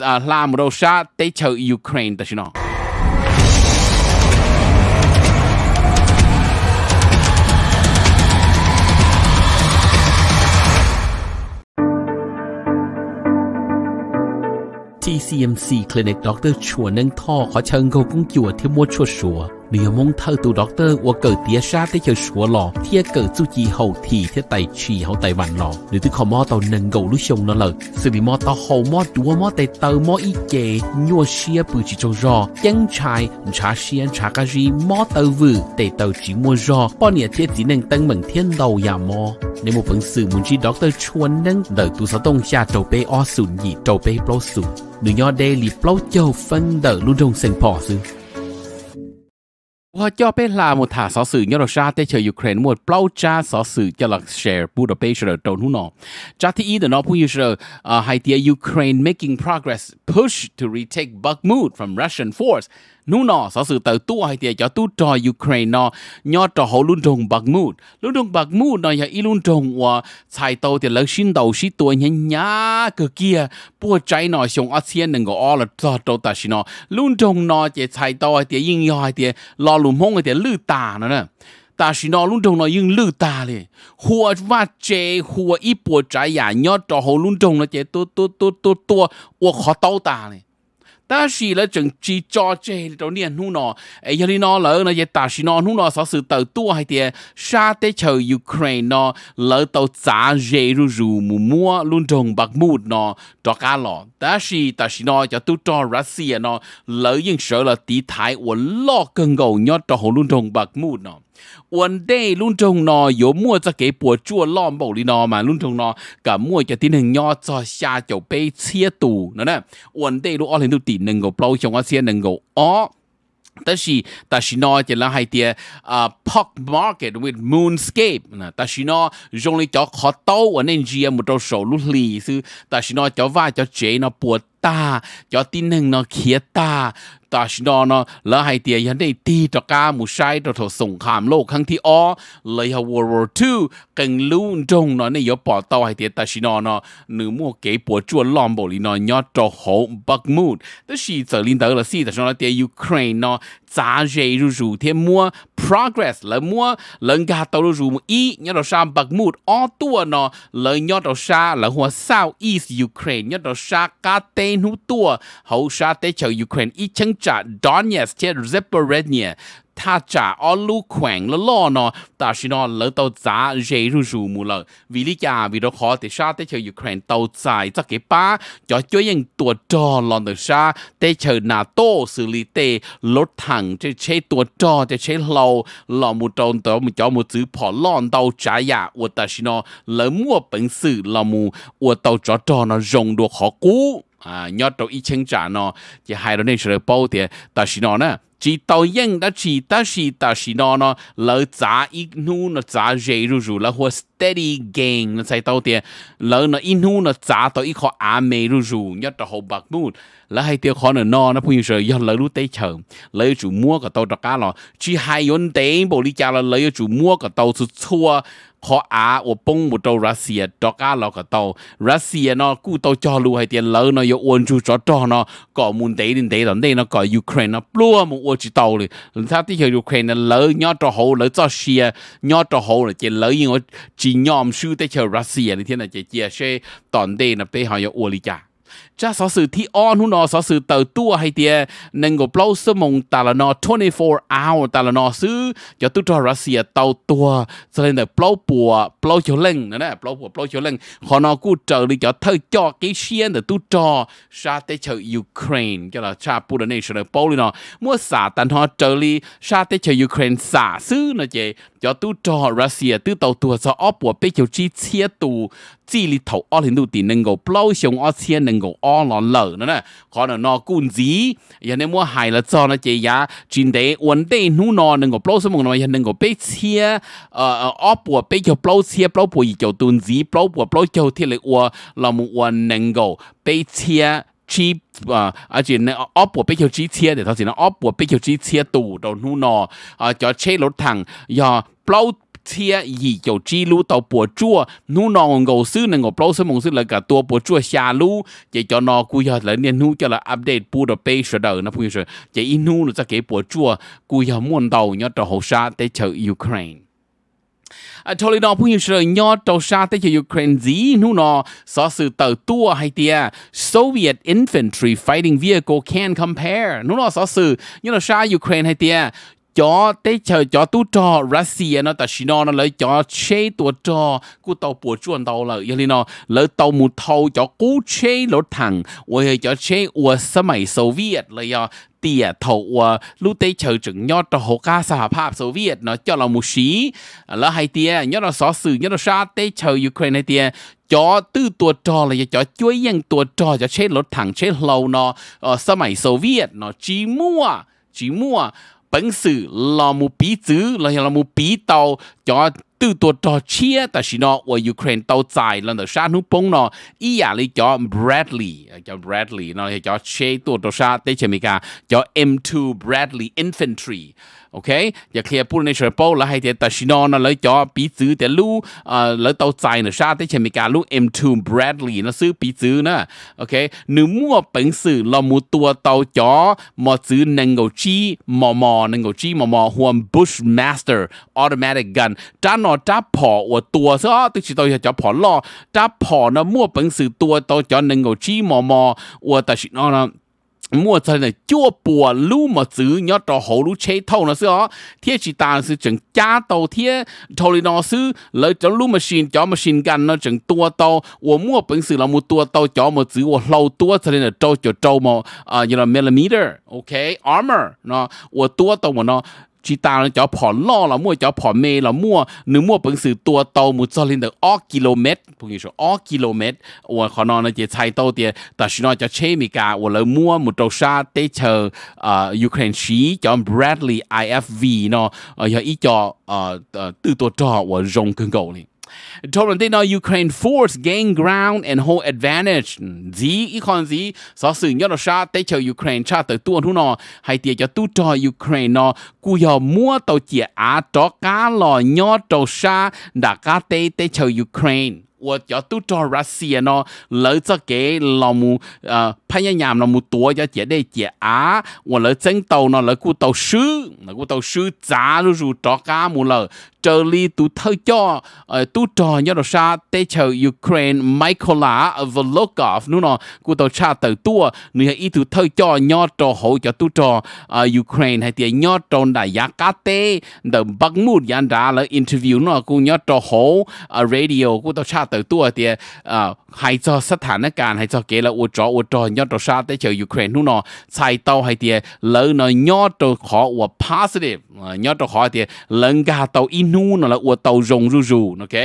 à, làm đâu sa tới cho Ukraine ta chỉ nó CCMC Clinic Dr. ชัวนั่งท่อ ขอเชิญเขากุ้งจั่วที่มัวชัวชัว nếu mong thơ tụ đọc tơ của cờ tía sát tới chờ sủa lò thia cờ chú chi hậu thị thế tài chỉ hậu tài vạn lò nếu tôi không mò tàu nâng gầu lúc sông nó lờ sự bị mò tàu hậu mò đúa mò tài tàu mò ý chè nhua xia bự chỉ trong rò chân chai chả xia chả cá gì mò tàu vừ tài tàu chỉ mua rò bao nhiêu thiết chỉ nâng tăng mừng thiên đầu nhà mò nếu một phần sự muốn chỉ đọc tơ chuan nâng đời tụ sáu tông cha trâu bê o sùn gì trâu bê bô sùn nếu nhỏ đây lì bô châu phân đời luôn trong sành phò sư. ว่าเจ้าเป็นลาโมท่าสอสื่อยอรชาติเชยยูเครนมวดเปล่าจ้าสอสื่อจะหลักแชร์บูดาเปชเตโดนหุ่นอจากที่อีเดนอผู้ยูเชอร์ไฮเทียยูเครน making progress push to retake Bakhmut from Russian force nu sở sự tự tu hay thì cho tu trò Ukraine nọ nhớ trò hậu luôn trồng bạc mút luôn trồng bạc mút nọ giờ y luôn trồng và xài tàu thì lấy đầu xí tuổi nhá nhá kia bùa trái nọ xong ở xe nâng cho trâu ta nọ luôn trồng nọ chỉ xài tàu hay thì yên nhau hay thì lo lùm hông hay nữa nè ta chỉ nó luôn trong nó nhưng lư ta lệ hùa và chế hùa ít bùa trái giả dạ, nhớ trò hậu luôn trong nó chế tu tu tu tu tu ua khó tàu ta ta chỉ là chừng chỉ cho chế đầu niên nu nọ ấy giờ nó lỡ nó giờ ta chỉ nó nu nọ sở sự tàu tua hay tiền sa tế chờ Ukraine nó lỡ tàu trả dễ ru ru mù mua luôn đồng bạc mút nó cho cá lọ ta chỉ ta chỉ nó cho tu cho Russia nó lỡ những sợ là tí thái của lo cần gầu nhót cho hồ luôn đồng bạc mút nó วันเดลุ่นจงนอโยมัวจะเก็บปวดจั่วล้อมบอกลีนอมาลุ่นจงนอกับมัวจะตีหนึ่งยอจะชาเจ้าไปเชียตูนั่นแหละวันเดลุ่นอ้อเห็นตุตีหนึ่งก็เปล่าชงว่าเชียหนึ่งก็อ๋อ但是但是呢，就咱系啲啊 pork market with moonscape 嗱，但是呢，用嚟做學刀，我哋只係冇做手攞嚟，所以但是呢，做話做嘢呢，不ตาจอตีหนึ่งเนาะเขียตาตาชดอเนาะแล้วไฮเตียยันได้ตีตะกาหมูใช้ตะถสงครามโลกครั้งที่อ๋อเลยฮะ World War II กังลู่จงเนาะในยอปอเตาไฮเตียตาชินอเนาะหนึ่งมั่วเก๋ปวดจวนลอมโบลีเนาะยอดจโหบักมูดตัวชีเซอร์ลินเตอร์ละซี่ตาชนอเตียยูเครนเนาะ杂热如如天摸 progress 了摸，人家到了如一，你到上北木二多呢，人要到啥，然后 south east ukraine Ukraine，你到啥加点好多，后啥得叫 Ukraine 一千扎 Donetsk 且 Zaporozhye。他 trả ở lu khoảng là lo nó ta chỉ nó lỡ tàu giá dễ ru ru mù lợ vì lý do vì đó khó thì sao tới chơi Ukraine tàu dài cho cái ba cho cho những tua trò lon được sao tới chờ NATO xử lý tê lốt thẳng chế chơi tua trò chế chơi lâu lò mu tròn tàu mu cho mu chữ bỏ lon tàu trả ya dạ. của ta chỉ nó lỡ mua bẩn sự là mu, của tàu trò trò nó rồng được khó cú à nhớ tàu y chênh trả nó chỉ hai đó nên sẽ bao tiền, ta chỉ nó nè chỉ tàu yên đã chỉ ta chỉ ta chỉ nó nó lỡ giá ít nu nó giá dễ ru ru là hoa steady gain nó sai tàu tiền lỡ nó ít nu nó giá tàu ít khó à mê ru ru nhất là hồ bạc nu lỡ hai tiêu khó nó nó nó phun rồi do lỡ lúc tây chờ lỡ chủ mua cả tàu đặc cá lọ chỉ hai yến tế bồ lý cha là lỡ chủ mua cả tàu sự chua ขออาอปงมุตรัสเซียดอกอาลอกตอรัสเซียเนาะกู้ตอจอลูให้เตียนเลเนาะยอวนจูจอจอเนาะก่อมุนเตดินเตตอนเดเนาะก่อยูเครนเนาะปลัวมุอวจิตอเลยถ้าที่เฮยูเครนเนาะเลย่อตอโหเลจอเชียย่อตอโหเลยเจเลยิงอจียอมชื่อเตเชรัสเซียในเทียนเจเจเชตอนเดเนาะเปหอยอวลิจา cha sở sự thi on hu nó sở sự tờ tua hay tiề nên go blow sơ mong ta là nó 24 hour ta là nó sư cho tu cho Russia tàu tua cho nên là blow bùa blow cho lên nữa nè blow bùa blow cho lên họ nó cú trở đi cho thơ cho cái xiên để tu cho sa tế chờ Ukraine cho là cha bùa nation là bao nó mua xả tàn họ trở đi sa tế chờ Ukraine xả sư nó chế giờ tu cho Russia tu tàu tua cho ở bộ bây giờ chỉ chia tu chỉ li thầu ở hiện tại nâng gấu bao xuống ở chia nâng gấu ở lò lở nữa nè còn là nó cũng gì giờ nên mua hài là cho nó chỉ giá chuyên đề vấn đề nu nó nâng gấu bao xuống một nó giờ nâng gấu bây chia ở ở bộ bây giờ bao chia bao bộ giờ tuần gì bao bộ bao giờ thì là ở là một nâng gấu bê chia chỉ à à chỉ nó ốp bộ bê kiểu chỉ để thôi chỉ nó ốp bộ bê kiểu chỉ chia tủ đầu nu cho chế lốt thẳng do plau chia gì kiểu chi lu tàu bùa chua nu nọ ngầu sư này ngầu plau sư mong sư là cả tua bùa chua xa lu chỉ cho nó cú giờ là nên cho là update bùa đầu bê sửa đời nó bây giờ chỉ in nu là cho cái chua cú giờ muốn đầu nhớ trò hồ sa để chờ Ukraine à, cho lý đó phụ nhiều sợi nhỏ trâu tới cho Ukraine gì nu nó so sự tờ tua hay à, Soviet infantry fighting vehicle can compare nu nó so sự như Ukraine hay à, cho tế cho tu trò Russia nó ta xin nó lấy cho chế tu trò cú tàu bùa chuồn tàu là giờ nó lấy tàu mù thâu cho cú chế lỗ thẳng ôi cho chế ua sơ mày Soviet là giờ tỉa thầu à lúc tây chờ chừng nhót cho hồ ca xã pháp số Việt nó cho là một xí là hai tỉa nhót là xó xử nhót là sa tây chờ Ukraine này tỉa cho tư ตัวจอเลยจะช่วยยังตัวจอจะเช็ดรถถังเช็ดเราเนาะสมัยโซเวียตเนาะจีมั่วจีมั่ว本事老母鼻子，然后老母鼻刀，จอตตัวตอเชียแต่ชินอว่ยูเครนเตาใจแล้วแต่ชาหนุปงเนาะอีอยางเลยจอแบรดลีย์จอแบรดลีย์เนาะจอเชตัวตอชาเตเชมิกาจอ M2 Bradley Infantry โอเคอย่าเคลียร์พูดในเชอร์โปแล้วให้เตแต่ชินอนะเลยจอปีซื้อแต่ลู่เอ่อแล้วเตาใจเนาะชาเตเชมิกาลู่ M2 Bradley นะซื้อปีซื้อนะโอเคหนึ่งมั่วเป็นสื่อเรามูตัวเตาจอมอซื้อนังโกจีมอมอนังโกจีมอมอฮวมบุชมาสเตอร์ออโตเมติกกัน trả nó trả bỏ của tua ờ, tức chỉ tôi cho bỏ lo trả bỏ nó mua bằng sự tua tôi cho nên ngồi chi mò mò của ta chỉ nó là mua cho này chua bùa lưu mà giữ nhớ trò hậu lưu chế nó xưa thiết chỉ ta sư chẳng cha tàu thiết thâu nó sư ờ. lợi cho lưu machine cho machine gun nó chẳng tua tàu của mua bình sự là mua tua tàu cho mà giữ của lâu tua cho nên là trâu cho trâu mà ờ, như là millimeter ok armor nó của tàu nó chỉ tao nó cho bỏ lo là mua cho bỏ mê là mua nếu mua bằng sự tua tàu một cho lên được ó km bằng số ó km và họ nói là chỉ chạy tàu thì ta nói cho chế mì cả mua một tàu xa để chờ ờ, Ukraine xí ờ, cho Bradley IFV nó giờ ít ờ, cho từ tua trò và rồng cơn cầu này tin nói Ukraine force gain ground and hold advantage gì? ý con gì? so sự nhớ nó sa tế cho Ukraine cha tới tuôn thu nó hay tiệt cho tu cho Ukraine nó cú giờ mua tàu chìa á trò cá lò nhớ tàu xa đã cá tế tế cho Ukraine 我要都找 Russia 呢，来这给老母呃。พยายามเรามุตัวจะเจียได้เจียอาว่าเลยเจ้งเตาเนาะเลยกูเตาซื้อเลยกูเตาซื้อจ้ารู้รู้จอกามูเลยเจอรีตูเทจ่อเอ่อตูจอยอดชาเตเชอยูเครนไมเคิลาเวลกอฟนู่นเนาะกูเตาชาเตาตัวเนื้ออีตูเทจ่อยอดจอโหจะตูจอเอ่อยูเครนให้เตียยอดจอได้ยากาเตเดบักมูดยันดาเลยอินเทอร์วิวเนาะกูยอดจอโหเอ่อเรดิโอกูเตาชาเตาตัวเตียเอ่อให้จอสถานการณ์ให้จอเกลอวจออวจอย nhớ trò sa tế chờ Ukraine nu nó sai tàu hay tiề lỡ nó nhớ trò khó và positive ờ, nhớ trò khó tiề lỡ cả tàu inu nó là của tàu rồng ru ru ok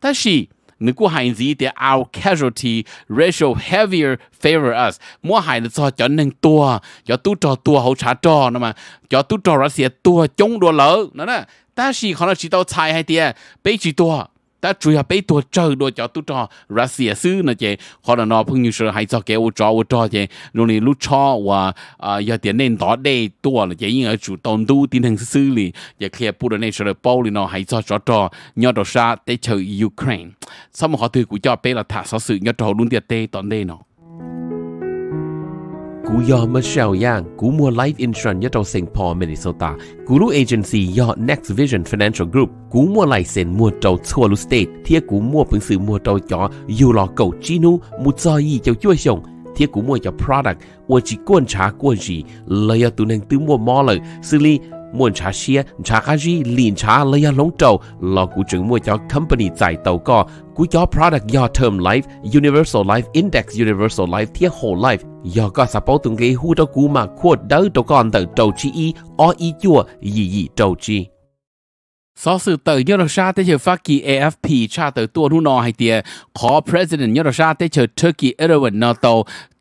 ta chỉ nếu có hành gì thì our casualty ratio heavier favor us mua hành cho cho nên tua cho tu trò tua hậu trả trò nó mà cho tu trò ra sẽ tua chống đua lỡ nó nè ta chỉ khó là chỉ tao chạy hay tiề bây chỉ tua ta chủ yếu bị tổ chờ đồ cho tôi cho russia xỉa sư nè chị họ là nó phong như sợ hay cho cái ô trò ô trò chị rồi này lúc cho và à giờ tiền nên đó để tôi là chị nhưng ở chủ tôn tu tiến hành sư lì giờ kia bù đồ này sợ là bao lì nó hay cho trò trò nhớ đồ xa để chờ Ukraine sau mà họ từ của cho bé là thả sau sự nhớ đồ luôn tiền tê toàn đây nó กูยอมมาเชลย่างกูมัว life insurance ยะเจ้าเซงพอมินิโซตากูรู้ agency ยอ next vision financial group กูมัวไลเซนมัวเจ้าทั่วลุสเตทเทียกูมัวพึงสื่อมัวเจ้าจออยู่หลอกเก่าจีนูมุจอยีเจ้าจ้วยชงเทียกูมัวเจ้า product อวจีก้วนชาก้วนจีเลยตุนังตื้อมัวมอเลยสิลี muốn trả xe trả cái gì liền trả lấy lóng trâu, là của trưởng mua cho company giải tàu co của cho product do term life universal life index universal life thiết whole life do có support tung cái hu cho cú mà khu đỡ cho con tờ trầu chi y o y chua gì gì trầu chi sau sự tờ nhớ tới chờ phát kỳ AFP cha tờ tua nu hay tiề khó president nhớ tới chờ Turkey Erdogan NATO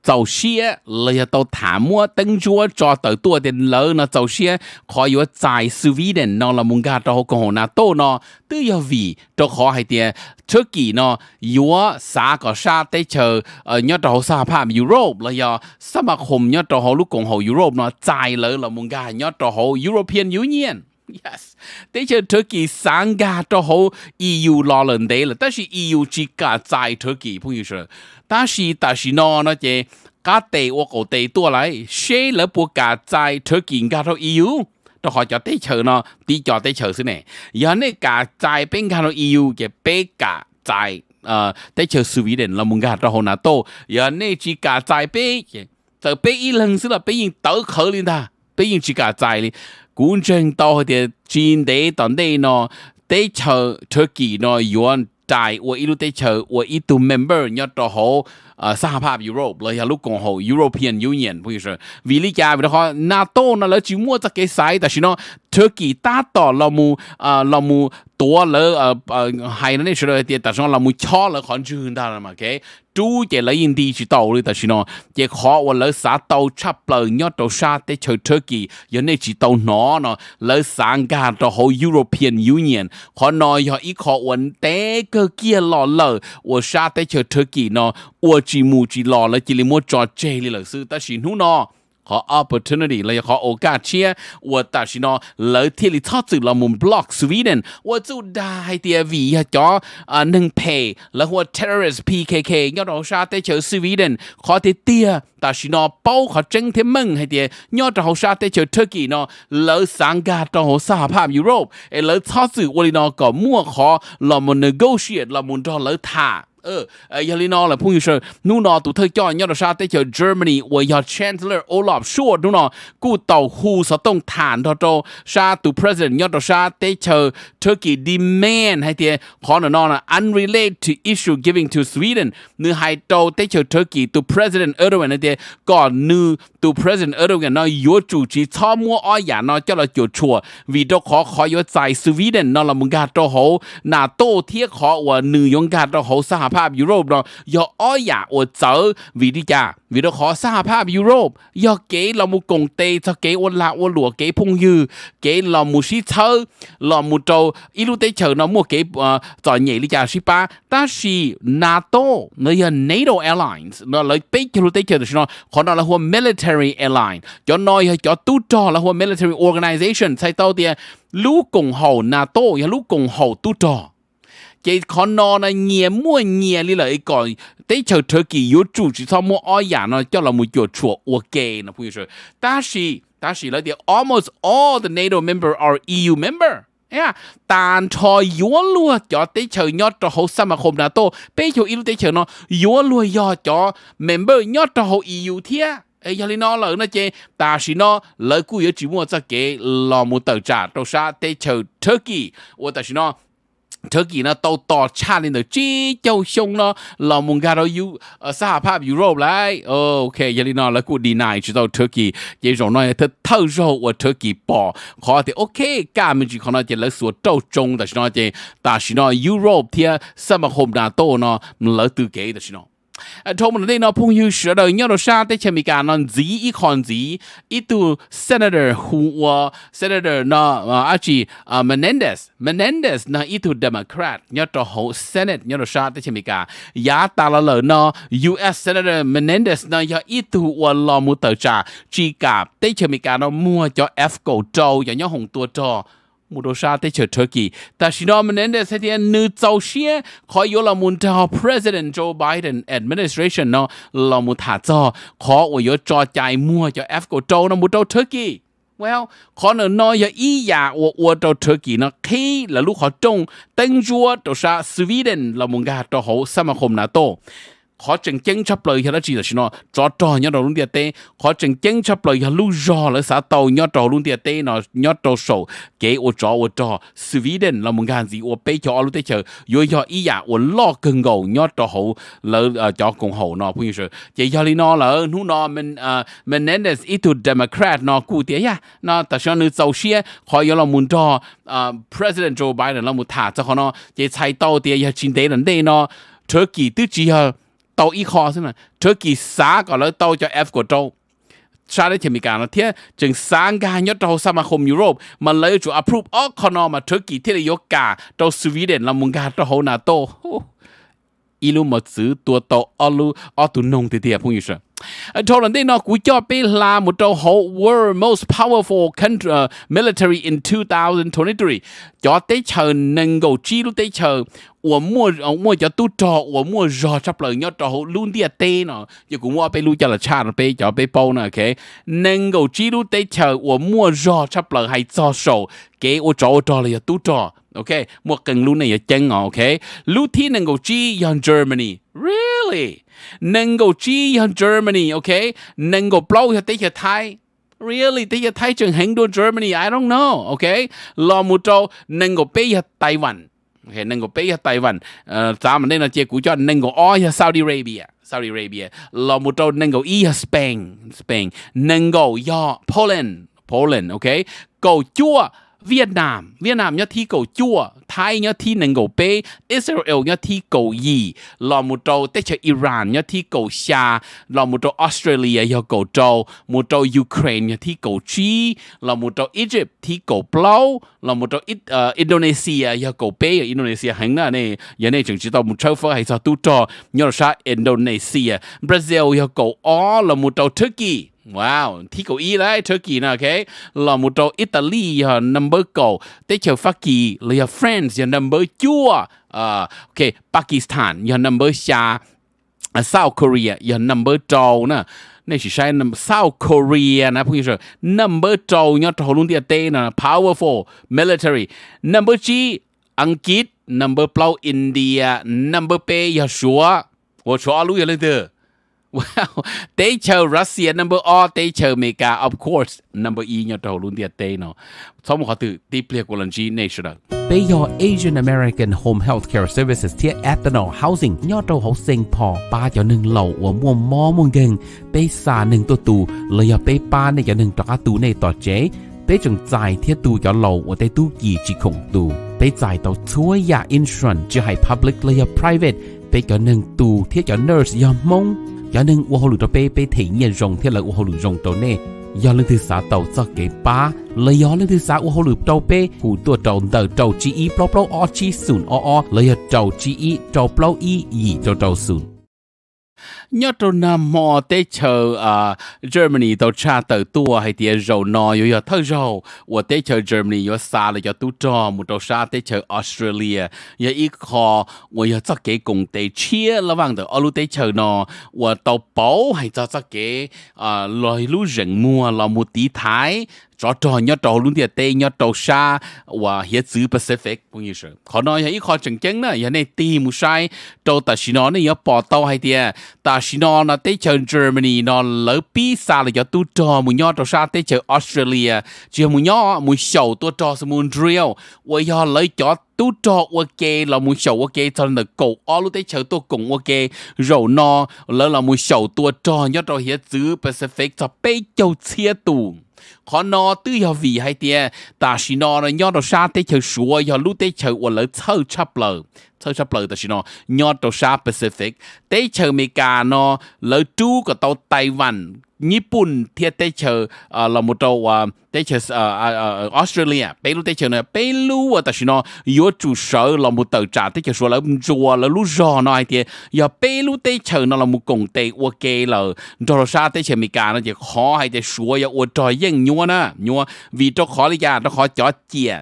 早些你又到塔摩登咗做到多啲樓呢？早些可以在 Sweden 呢，啦蒙家都講那多呢，都要為都可係啲出奇呢，如果三個沙地球誒一到沙帕 Europe 啦呀，三百紅一到好都講好 Europe 呢，在樓啦蒙家一到好 European Union。Yes，的確 Turkey 省家都好 EU 落人哋啦，但是 EU 之家在 Turkey 朋友說，但是但是呢，那些家地我個地多嚟，誰了不家在 Turkey 家都 EU，都學咗的確呢，的確的確先呢，有呢家在邊家都 EU 嘅邊家在，呃，的確 Sweden 啦，門家都好難多，有呢之家在邊嘅，就邊一輪先啦，邊人倒口令啦，邊人之家在咧。古正到的金地当地呢，地球特技呢，有人带我一路地球，我一度 member 要到好。呃สหภาพยุโรปเลยฮะลูกกงโฮ European Union พูดง่ายๆวิลิกาวิธีเขา NATO นั่นแหละจู่มั่วจะเกษายแต่ชิโน่ตุรกีตัดต่อเรามูเอ่อเรามูตัวเลยเอ่อเอ่อไฮนั่นเองชิโน่แต่ชิโน่เรามูชอเลยขอนจืนได้แล้วมั้งโอเค主嘅你因地去到哩，但是呢，亦可我你耍到七八一到沙的除土機，有呢至到哪呢？你省家到好 European Union，可能有一個問題個結落了，我沙的除土機呢，我。chỉ mù chỉ lò là chỉ là mua trò chơi là sư ta chỉ nu nó có opportunity เลยขอโอกาสเชียว่าแต่ชินอเลยที่ลิทอดสื่อเรามุมบล็อกสวีเดนว่าจูได้เตียวีจออ่าหนึ่งเพย์แล้วว่า terrorist PKK ยอดเราชาเตเชอสวีเดนขอเตียเตียแต่ชินอเป้าขอเจงเทมึงให้เตียยอดเราชาเตเชอเทอร์กีนอเลยสังกาตเราสหภาพยุโรปเอเลยทอดสื่อวลินอก็มั่วขอเรามุน negotiate เรามุนดอเลยท่า ở ờ, ờ, Yalino là phung sơ nu nó tụ thơ cho nhau đó sao tới chờ Germany và giờ Chancellor Olaf Scholz nu nó cụ tàu hu sở thản đó cho sa President nhau đó sao tới chờ Turkey demand hay thì khó nó nó unrelated to issue giving to Sweden nữ hai tàu tới chờ Turkey tụ President Erdogan hay thì còn nữ tụ President Erdogan nó yếu chủ trì mua oi giả nó cho là chủ chùa vì đó khó khó yếu tại Sweden nó là một gạt cho hậu nà tô khó và nữ yong gạt cho hậu sao ภาพยุโรปเนาะยออ้อยอย่าอวดเจอวิธีจาวิธีขอสหภาพยุโรปยอเก๋เรามุกงเตจะเก๋อวนลาอวนหลัวเก๋พงยือเก๋เรามุชิเชอเรามุโจอีลูเตเชอเนาะมัวเก๋เอ่อจอยเหญ่ลิจาชิปะแต่ชีนาโตเนาะยอ NATO Airlines เนาะเลยเป๊กลูเตเชอเนาะขอเนาะละหัว military airline จอน้อยจอตู้จอละหัว military organization ใช้เต้าเตียลูกกงเฮานาโตยาลูกกงเฮาตู้จอ chỉ con nó là nhẹ mua nhẹ đi lại còn tới chờ thời kỳ yếu chủ chỉ sao mua ai nhà nó cho là một chỗ chùa ok nó bây giờ ta sĩ ta sĩ là thì almost all the NATO member are EU member yeah à? yếu luôn cho tới chờ nhớ cho hậu sao mà không nào to bây giờ yếu tới chờ nó yếu luôn do cho member nhớ cho hậu EU thiệt ấy giờ nó lỡ nó chê ta chỉ nó lỡ cứ yếu chỉ mua cho cái lò một tờ trả đâu xa tới chờ Turkey, hoặc ta chỉ nó เธอกี่นะตัวต่อชาติเนี่ยจีเจ้าชงเนาะเรามุงการเราอยู่สหภาพยุโรปแล้วโอเคยาลีนอแล้วกูดีนายจุดเธอกี่เจ้าชงเนาะเธอเท่าโจว่าเธอกี่ปอขอแต่โอเคการมันจีขอเนาะเจ้าแล้วส่วนเจ้าจงแต่ชิโนาะเจ้าแต่ชิโนาะยุโรปเทียสมาคมนาโตเนาะมันแล้วตื่เก๋แต่ชิโนาะ Ờ, thông một đây nó phung hiu sửa đời nhau đó sa tới bị cả nó gì ít còn gì ít tu senator who senator nó ờ, à chỉ ờ, Menendez Menendez nó ít tu Democrat nhau đó hậu Senate nhau đó sa tới bị cả giá ta là lỡ nó US senator Menendez nó do ít tu lo mu tờ trà chỉ cả tới bị cả nó mua cho F cổ trâu cho nhau hồng tua trò มุดชาติเฉยเอทฉกี แต่ฉันอมนเน้นี่ยเสียนึกเจ้าเชีย ขอยลมุนท้า p r e ะ i d e n t Joe Biden a d m i n i s t r a t i o เนาะลมุนถาจอขออวยยจอใจมั่วจะแอฟโกโจนะมุดเจ้าเกี Well ขอหนึ่งน้อยอย่อียาอวอวดเจ้าเกีนะคีและลูกเขาจงเต็งจัวตัวชาสวีเดนลมุงกาตัวหสมาคมนาโต khó chừng chênh chấp lời cho đó chỉ là chỉ nó cho trò nhau đầu luôn địa tê khó chừng chênh chấp lời cho lưu rò là xã tàu nhau đầu luôn địa tê nó nhau đầu sổ kế ô trò ô trò Sweden là một ngàn gì ô bê cho luôn tê chờ yo yo ý ya ô lo cần gầu nhau đầu hậu là cho cùng hậu nó cũng như sự chỉ do lý nó là nu nó mình mình nên là ít tụ Democrat nó cụ tiệt ya nó ta cho nữ giàu xia khỏi yo là muốn trò President Joe Biden là một thả cho nó chỉ chạy tàu địa ya chính tế lần đây nó Turkey tức chỉ là โตอีคอร์สนะเธอกี่สาก่อนแล้วเตาจะเอฟกว่าโตชาติที่มีการเที่ยจึงสร้างการยอดเราสมาคมยุโรปมันเลยจู่อพรูปออคคอนอมาเธอกี่ที่ไดยกกาเตาสวีเดนลำมุงการเตาฮนาโตอีลูมดซื้อตัวเตาอลูออตุนงเตียพุงอยู่เช่ Tolan they knock with your là một trong whole world most powerful country uh, military in 2023. Cho tế chờ nâng gầu chi lúc tế chờ của mua ờ, mua cho tu trọ ủa mua rò sắp lời nhớ trọ luôn đi à tê nó giờ cũng mua pe lu cho là cha nó pe cho pe bao nè ok nâng gầu chi lúc tế chờ ủa mua rò sắp lời hay cho sầu kế ô trọ ô trọ là giờ tu trọ ok mua cần luôn này giờ chân ok lưu thi nâng gầu chi yon Germany really 能够去 Germany OK 能够 blow 下底下太 really 底下太整很多 Germany I don't know OK 老母州能够背下台湾 OK 能够背下台湾呃咱们那那结果叫能够 all 下 Saudi Arabia Saudi Arabia 老母州能够 e 下 Spain Spain 能够要 Poland Poland OK 够做 Việt Nam Việt Nam nhớ thi cầu chua Thái nhớ thi nâng cầu bê Israel nhớ thi cầu gì lò một trâu tế cho Iran nhớ thi cầu xa lò một trâu Australia nhớ cầu trâu một trâu Ukraine nhớ thi cầu chi lò một trâu Egypt thi cầu blow lò một trâu uh, Indonesia nhớ cầu bê Indonesia hẳn là này giờ này chẳng chỉ tao một trâu phở hay sao tu trò nhớ là Indonesia Brazil nhớ cầu ó lò một trâu Turkey Wow, thi cầu ý đấy, Turkey nè, ok. Là một trò Italy hả, à, number cầu. Tế chờ Pháp Kỳ, là France, là number chua. À, ok, Pakistan, là number xa. À, South Korea, là number trâu nè. Nên chỉ sai nằm South Korea nè, phụ nhìn rồi. Number trâu nhá, trâu luôn tiền tê nè, powerful, military. Number chi, Anh Kít, number plau India, number P, là Shua. Ủa, Shua lưu lên từ. Wow, they chờ Russia number O, they chờ America, of course, number E nhau trâu luôn tiệt tê nó. Sau một họ tự tiếp liệt của lần G National. Bây giờ Asian American Home Healthcare Services thiết ethanol housing nhau trâu hậu sinh phò ba cho nâng lầu ở mua mò mua gần. Bây xa nâng tôi tù, lời hợp bây ba này cho nâng trọa tù này tỏ chế. Bây chừng dài thiết tù cho lầu ở đây tù gì chỉ khổng tù. Bây dài tàu chúa ya insurance chứ hay public layer private. Bây cho nâng tù thiết cho nurse ya mông cho nên ô hồ lụ đó bê bê thể nhiên rồng thế là ô hồ lụ rồng tàu nè do lên thứ xã tàu cho cái ba lấy do lên thứ xã ô hồ lụ tàu bê hủ tua tàu tàu tàu chi y pro pro o chi sùn o lấy tàu chi y tàu pro y y tàu tàu sùn nhớ trâu nà mò tế chờ à Germany tàu cha tàu tua hay tía rầu nò yo yo thơ rầu và tế chờ Germany yo xa là yo tu trò một tàu xa tế chờ Australia yo ý khó và yo chắc kế cùng tế chia là vang tàu olu tế chờ nò và tàu bảo hay cho chắc kế à loài lũ rừng mua là một tí thái cho trò nhớ trò luôn thì tê nhớ trò xa và hiện xứ Pacific cũng như vậy. Khó nói hay khó chừng chừng nữa, hiện này tìm sai trò ta xin nói này nhớ bỏ tàu hay tiệt ta sĩ nó nó tới chờ Germany nó lỡ bí xa là cho tu trò mùi nhỏ trò xa tới chờ Australia chỉ mùi nhỏ mùi sầu tu trò sẽ mùi drill và do lấy cho tu trò ok là mùi sầu ok cho nên là cậu ở lúc tới chờ tu cũng ok rồi nó lỡ là mùi sầu tu trò nhỏ trò hiết chữ Pacific cho bay châu chia tù khó nó tư giờ vì hay tia ta chỉ nó là nhớ đầu xa tới chờ sủa giờ lúc tới chờ ở lỡ thơ chấp lờ thơ chấp lờ ta chỉ nó nhớ đầu xa Pacific tới chờ Mỹ cả nó lỡ chú của tàu Taiwan ญี่ปุ่นเทียเตเชอร์ลอมโตว่าเตเชอร์ออสเตรเลียเปรูเตเชอร์เนี่ยเปรูว่าแต่ชินอยจูเชอร์ลอมโตจ่าเตเชอร์ชัวแล้วจัวแล้วลู่จอหน่อยเดียอย่าเปรูเตเชอร์นั่นลอมกงเตอวเกลอดอร์ชาเตเชอร์มีการนั่นจะขอให้เตชัวอย่าอวดจอยเย่งยัวนะยัววีโตขอริยาต้องขอจอเจีย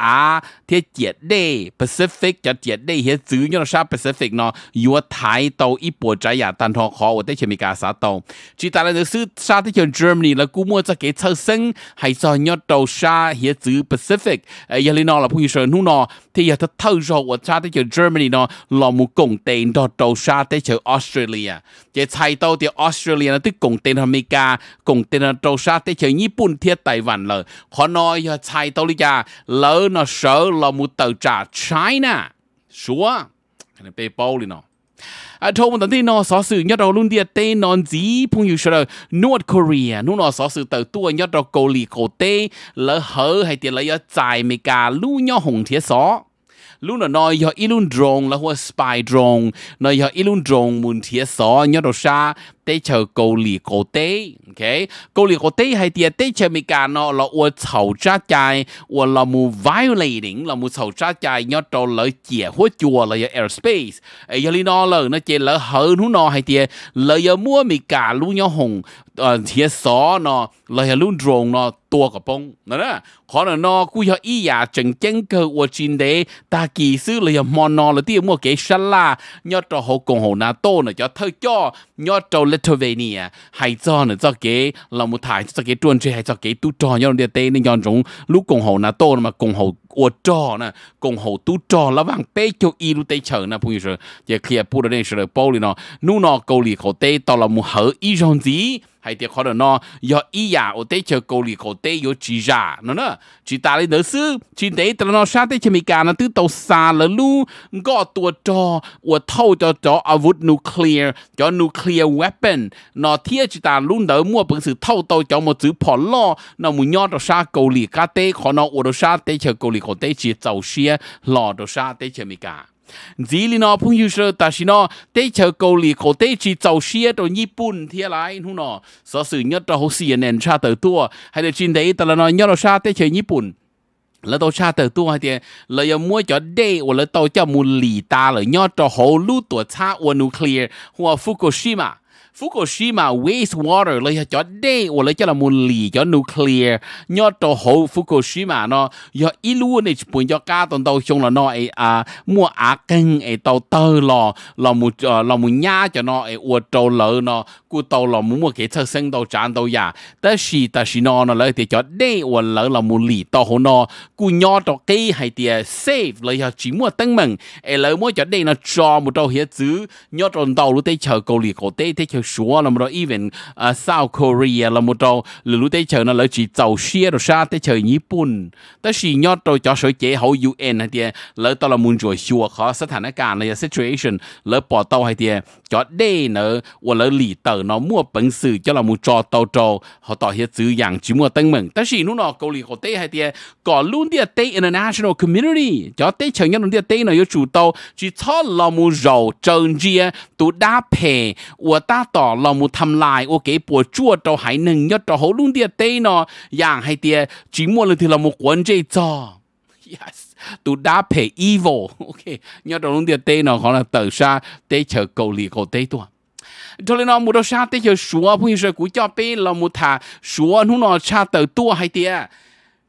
啊，啲姐弟 Pacific 就姐弟，啲主要沙 Pacific 呢，有睇到一波仔呀，但同學我哋前面介紹到，最大嘅就是沙啲像 Germany 啦，估摸即幾出聲，係在一度沙啲主 Pacific，誒，有啲呢啦，譬如上นู่呢。thì giờ thật thâu rồi và cha tới chỗ Germany nó là một công tên đó đầu xa tới chỗ Australia cái chạy tàu thì Australia nó tới công tên America công tên nó đồ xa tới chỗ Nhật Bản thiết Đài Loan rồi họ nói giờ chạy tàu đi ra lỡ nó sợ là một tờ trả China sure cái này bao đi à, nó à thôi mình thấy nó sở sự nhất đầu luôn đi tên non gì phong như sờ North Korea nó nó sở sự từ tua nhất đầu cầu lì cầu tê lỡ hở hay tiền lỡ giải Mỹ cả lũ nhau hồng thiết sọ lúc nào nói giờ ilun drone là hoa spy drone nói giờ ilun drone muốn thiết so nhớ đồ xa tế chờ cầu lì cổ tế ok cầu lì cổ tế hay tiệt chờ mình cả nó là ua chầu cha chạy ua là mu violating là mu chầu cha chạy nhớ đồ lỡ chìa hoa chùa là giờ airspace ấy giờ nó lỡ nó chê hơn nó hay tiệt lỡ giờ mua mình cả lúc nhớ hùng ờ thiệt xó nó là hệ luôn rồng tua cái bông nó đó có là nó cứ cho ý ya chân chân cơ của chín đấy ta kỳ sư là hệ mòn nó là mua cái săn la nhớ cho hậu cùng hậu na tô nó cho thơ cho nhớ cho hay cho nó cái là một thải cái tuần chơi hay cái tu trò nhớ để tê nên nhon rồng hậu na mà cùng hậu cùng hồ cho giờ, kia bao câu tao là gì, hay thì khó nó do ý ya ở tế chờ câu lì cầu tế yo chỉ ra nó nữa chỉ ta lấy đỡ sư chỉ tế ta nó sa tế chỉ mi cả nó tứ tàu xa lỡ lu gõ tua cho của thâu cho cho à vút nuclear cho nuclear weapon nó thiết chỉ ta luôn đỡ mua bằng sự thâu tàu cho một chữ phỏ lo nó muốn nhọ cho sa cầu lì cá tế khó nó ở đó sa tế chờ câu lì bị có tế chỉ tàu xe lò đồ xa tế chỉ mì cả dì lì nó phun yêu sơ ta xin nó tế chờ cầu lì khổ tế chỉ tàu xe đồ nhị bùn thia lại hú nó sở sự nhất cho hồ xì nền xa tờ tua hay là chín đấy ta là nó nhớ đồ xa tế chờ nhị bùn Fukushima. Fukushima wastewater lấy cho đê và lấy cho là một lì cho nuclear nhớ to hồ Fukushima nó do ít luôn này chụp cho cá tuần tàu chung là nó ấy à mua á cân ấy tàu tơ lò là một ờ，là một nhà cho nó ấy uo trâu lợ nó cụ tàu là muốn mua cái thơ sinh tàu chán tàu giả tới khi tới khi nó nó lấy thì cho đê và lỡ là một lì tàu hồ nó cụ nhớ to cái hay thì à，save lấy cho chỉ mua tăng mừng ấy lỡ mua cho đê nó cho một tàu hiến chữ nhớ tuần tàu lúc thấy chờ cầu lì cầu tê thấy chờ 说了么多，even 呃 uh, South Korea 了么多，例如在 chờ nó lại chỉ tàu xe rồi xa tới chờ nhị bún, tới chỉ nhớ tôi cho sự chế hậu UN hay tiền, lỡ tôi là muốn rồi xua khó sát này situation, lỡ bỏ tàu hay tiền, cho đây nữa, hoặc lỡ lì tờ nó mua bẩn sự cho là muốn cho tàu trâu, họ tỏ hiện chữ dạng chỉ mua tăng mừng, tới chỉ lúc nó câu lì họ tê hay tiền, có luôn địa tê international community, cho tê chờ nhớ luôn địa tê nó yêu chủ tàu, chỉ cho là muốn rồi trơn chia, tụ đáp hè, hoặc ta ต่อเรามูทำลายโอเคปวดจั่วเราหายหนึ่งยอดเราหูลุงเดียเต้เนาะอย่างให้เตียจีมัวเลยที่เรามูกวนเจจอ yes ตูด้าเพย์ evil โอเคยอดเราลุงเดียเต้เนาะของเราเติร์ชาเต้เชอเกาหลีเกาเต้ตัวทเลนอมูดชาเต้เชอชัวผู้หญิงเชอกูจ่อเป้เรามูทาชัวนุ่นอชาเติร์ตัวให้เตีย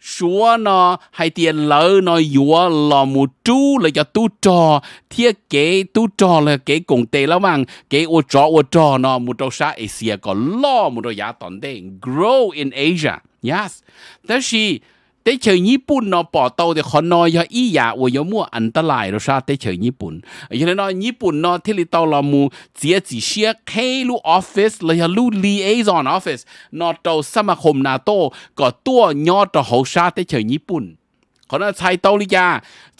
số nó hay tiền lỡ nó dúa lò mù chú là cho tu trò thiết kế tu trò là kế cùng tế lắm bằng kế ô trò ô trò nó một trò xa Asia có lo một trò giá toàn đấy grow in Asia yes thế thì ต่เฉยญี่ปุ่นเนาะปอโตแต่คอนอยอียาอวยมั่วอันตรายรสชาแต่เฉยญี่ปุ่นอย่างนั้นเนาะญี่ปุ่นเนาะที่ลิตาลามูเจียจีเชียเคลูออฟฟิศเลยลูลีเอซอนออฟฟิศนอโตสมาคมนาโต ก็ตัวยอดต่อเขาชาแต่เฉยญี่ปุ่นคนนั้นชายเตาลิยา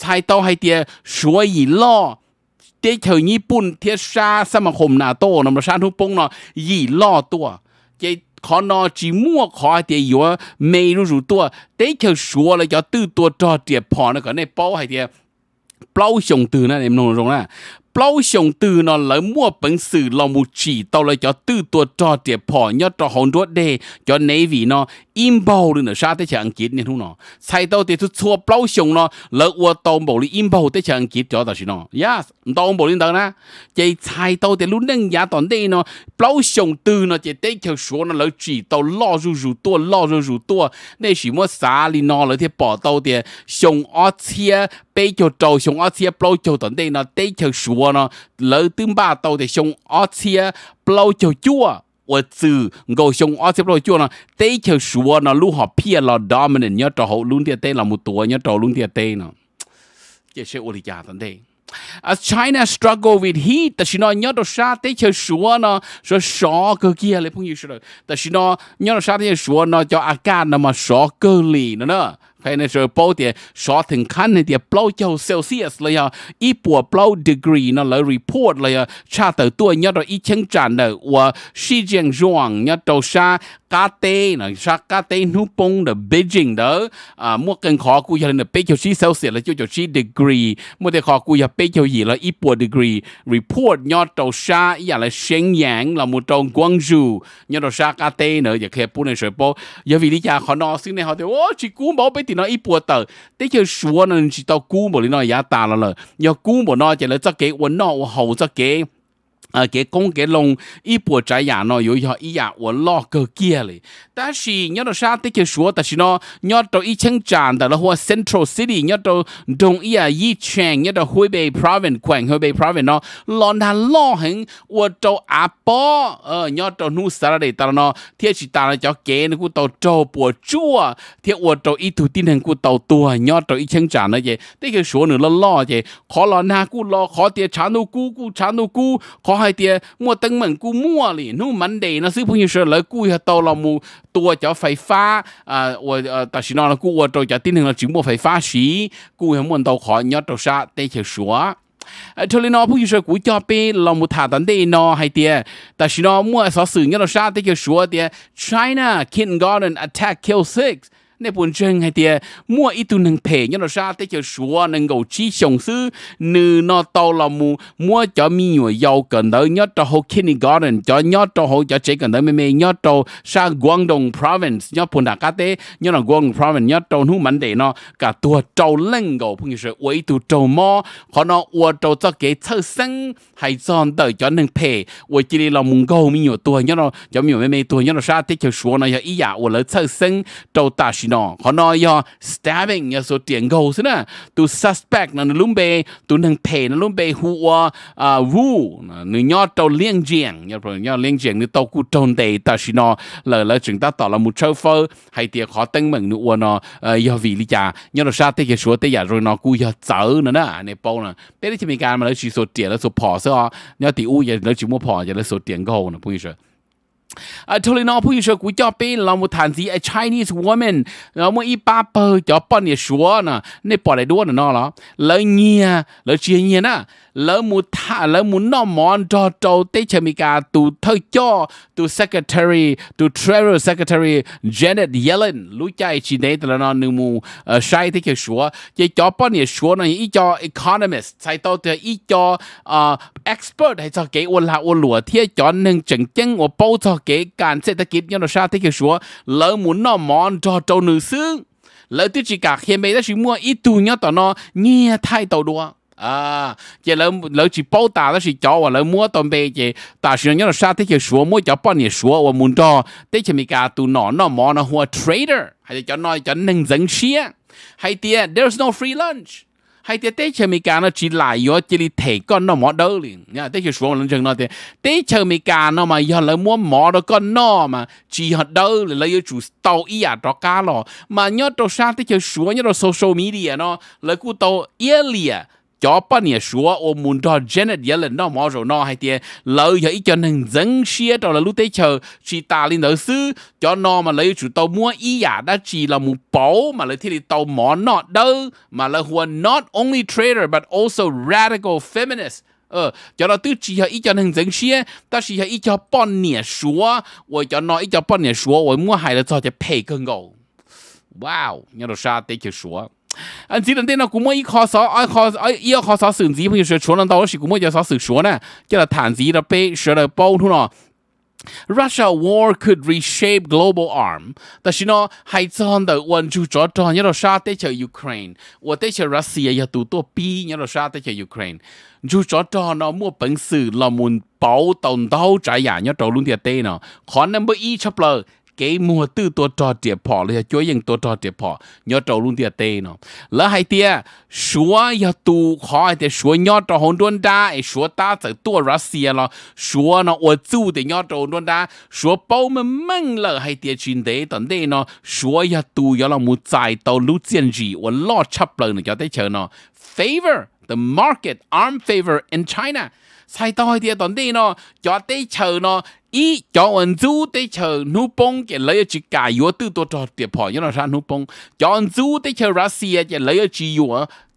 ชายเตาไฮเตียช่วยยีล่อเตเฉยญี่ปุ่น เทียชาสมาคมนาโต้นำมาชาทุกปงเนาะยี่ล่อตัวเจ khó nó chỉ mua khó thì yếu mấy nó rồi tua đấy kiểu số là cho tư tua trò tiệp phò nó cái này bao hay thì bao sống từ nó em nói rồi nè bao xong tư nó lỡ mua bánh sử lo một chỉ tao lại cho tư tua trò tiệp phò nhớ trò hồn đốt đề cho nấy vì nó im bao được nó sao tới chẳng chết nên không nó sai tao thì tôi xua bao xong nó lỡ ua tao bảo đi im bao tới chẳng chết cho tao xin nó yes tao bảo đi đâu na chỉ sai tao thì luôn nâng giá toàn đây nó bao xong tư nó chỉ tới chờ số nó lỡ chỉ tao lo rù rù tua lo rù rù tua nên chỉ mua xả li nó lỡ thì bỏ tao thì xong ở chia bây giờ trâu xong ở chia bao giờ toàn đây nó tới chờ số ba thì ở ở xe xe cho cho chua chua họ là là dominant nhớ nhớ một nó 我呢，老丁把到的上而且不老就做。我只我想我这不做呢，对就说呢，如何骗了 as China struggle with heat, ta shino nhớ đồ sa tế chơi sủa nó, sủa sọ cơ kia lấy phong như sủa, ta shino nhớ đồ sa tế chơi sủa nó cho ác nó mà sọ cơ lì nó nữa financial 包点 shorting 看那点包叫 Celsius 了呀，一波包 degree 那来 report 了呀，差得多，你到一千站的我时间上，你到啥咖啡呢？啥咖啡努崩的 Beijing 的啊，莫跟考古要的背叫是 Celsius 了，就叫是 degree，莫得考古要背叫伊了一波 degree report 你到啥伊来沈阳了，莫到广州，你到啥咖啡呢？也可以不能说包，因为你家看到现在好的，我去古某被。thì nó ít bùa tờ thế chứ xuống nó chỉ tao cú bộ nó giá ta là lờ giờ cú bộ nó chỉ là chắc kế uốn nó hậu chắc kế 呃，给公给弄一波这样呢，有要一样我老个见嘞。但是你到啥的去说，但是呢，你到一千站的了或 Central City，你到东一啊一圈，你到湖北 Province 管湖北 Province 呢，老那老很我到阿宝，呃，你到努啥了的，但呢，天气当然叫给那个到周波住，天我到一土地能够到多，你到一千站了也，那个说你了老也，可老那个老好点长头姑姑长头姑，可。hai tia mua tân mừng cú mua lì nu mắn đề nó xứ phụ như sơ lỡ cú hả tàu là mù tua cho phải phá à và ta chỉ nói là cú ở trâu cho tin là chỉ mua phải phá xí cú hả muốn tàu khỏi nhớ trâu xa tê chờ xóa cho nên nó bây giờ cũng cho bé là một thằng tấn đây hay tiề, tại vì nó mua sở sử nhớ trâu xa tê chờ xóa tiề China kindergarten attack kill six nè buồn chân hay tiề mua ít tu nâng phe nhớ nó ra tới chờ sủa nâng gầu chi sòng sư nữ nó tàu là mù mua cho mi nhồi dầu cần nhớ cho hồ kindergarten cho nhớ cho hồ cho chế cần tới mê mê nhớ cho sa Guangdong province nhớ buồn đặc cá tế nhớ là Guangdong province nhớ cho nu mảnh để nó cả tua trâu lưng gầu phong như sự uy tu trâu mò họ nó uo trâu cho cái thơ sinh hay giòn tới cho nâng phe uo chỉ là mùng gầu mi nhồi nhớ nó cho mi nhồi mê mê nhớ nó ra tới chờ sủa nó giờ ý giả dạ, uo lỡ thơ sinh trâu ta xin nó họ stabbing ya so tiếng gấu xin à suspect là lùm bê tu nâng thể là lùm bê hùa à wu nữ nhỏ tàu giềng ya rồi nhỏ giềng nữ tàu cụ trôn tề ta xin nó là là chúng ta tỏ là một trâu phơ hay tiệc họ tân mừng nữ uo nó do vì lý cha nhỏ nó sa tê rồi nó cụ nữa nè nè bao nè thế thì mình cái mà nó chỉ số tiền là số phò sao nhỏ tỷ giờ nó chỉ mua phò giờ nó số tiền gấu nè bây giờ à thôi phụ nữ cũng cho bé là một thằng gì a Chinese woman ờ, một ít ba bờ cho nhà số nè nên bỏ lại đua nó nó lấy nhia lấy chia nhia nè lỡ mu thả lỡ mu nó món cho cho tế chả mi cả tu thơ cho tu secretary tu treasury secretary Janet Yellen lũ chạy chỉ đấy là nó nương mu ờ, sai thế kiểu số chỉ cho bọn này số nó ý cho economist sai tao thì ý cho ờ, expert hay cho cái ôn là ôn lúa thì cho nên chỉnh chân của bao cho cái cản sẽ ta kịp nhau nó sai thế kiểu số lỡ mu nó món cho cho nữ xương lỡ tu chỉ cả khi mấy ta chỉ mua ít tu nhau tao nó nghe thay tao đua à chị lỡ lỡ chỉ bao tà đó chỉ cho và lỡ mua tôm bê chị ta sử dụng nó sao thế chị xuống mua cho bao nhiêu và muốn cho thế chị mình cả tụ nó nó mò nó hoa trader hay cho nói cho nâng dân xia hay tia there's no free lunch hay tia tế chờ mi cả nó chỉ lại yo chỉ đi thể con nó mỏ đỡ liền nha tế chờ xuống lên chừng nó thì tế chờ mi cả nó mà giờ lấy mua mỏ đó con nó mà chỉ họ đỡ là lấy chủ tàu ý à đó cá lò mà nhớ đồ sao tế chờ xuống nhớ đồ social media nó lấy cú tàu yên liền cho bà nhà chúa ô muốn đó Janet giờ là nó mò rồi nó hay tiền lợi giờ cho nên dân xia đó là lúc tới chờ chị ta lên đỡ sư cho nó mà lấy chủ tàu mua ý giả đã chỉ là một bố mà lấy thì tàu mò nó đâu mà là huân not only trader but also radical feminist ờ cho cho cho cho cho nó ý ý ý nên dân là mua wow nhà sao 呃，叫到都只要一叫能挣些，但是要一叫半年说，我叫那一叫半年说，我莫还得找些培根狗。哇哦，你都啥得去说？俺记得电脑估摸一考啥，二考二一要考啥手机，朋友说说能到我是估摸叫啥手说呢？叫他谈资的被说了包通了。Russia war could reshape global arm，但是呢，还真的关注着着一路杀得着 Ukraine，我得着 Russia 也多多逼一路杀得着 Ukraine，就着着呢，莫本事了，们包动到这样一道论点对呢，可能不一出不了。cái mua tư tổ trò trẻ phỏ là chúa dân tổ trò trẻ phỏ nhớ trâu luôn tia tê nó lỡ hai tia số nhà tù khó thì số nhớ trâu hồn đôn đa số ta sẽ tua ra xia nó. số nó ở chú thì nhớ trầu đôn đa số bao mình mừng lỡ hai tia chuyên tế tận đây nó số nhà tù ya là một tài tàu lũ chiến gì và lo chấp lời nó cho tới chờ nó favor the market arm favor in China sai tao hai tia tận đây nó cho tới chờ nó ý cho du tới chờ nu bông lấy chỉ cả yếu từ tổ trò tiệp hỏi cho nó ra nu bông cho du tới chờ Russia cái lấy chỉ yếu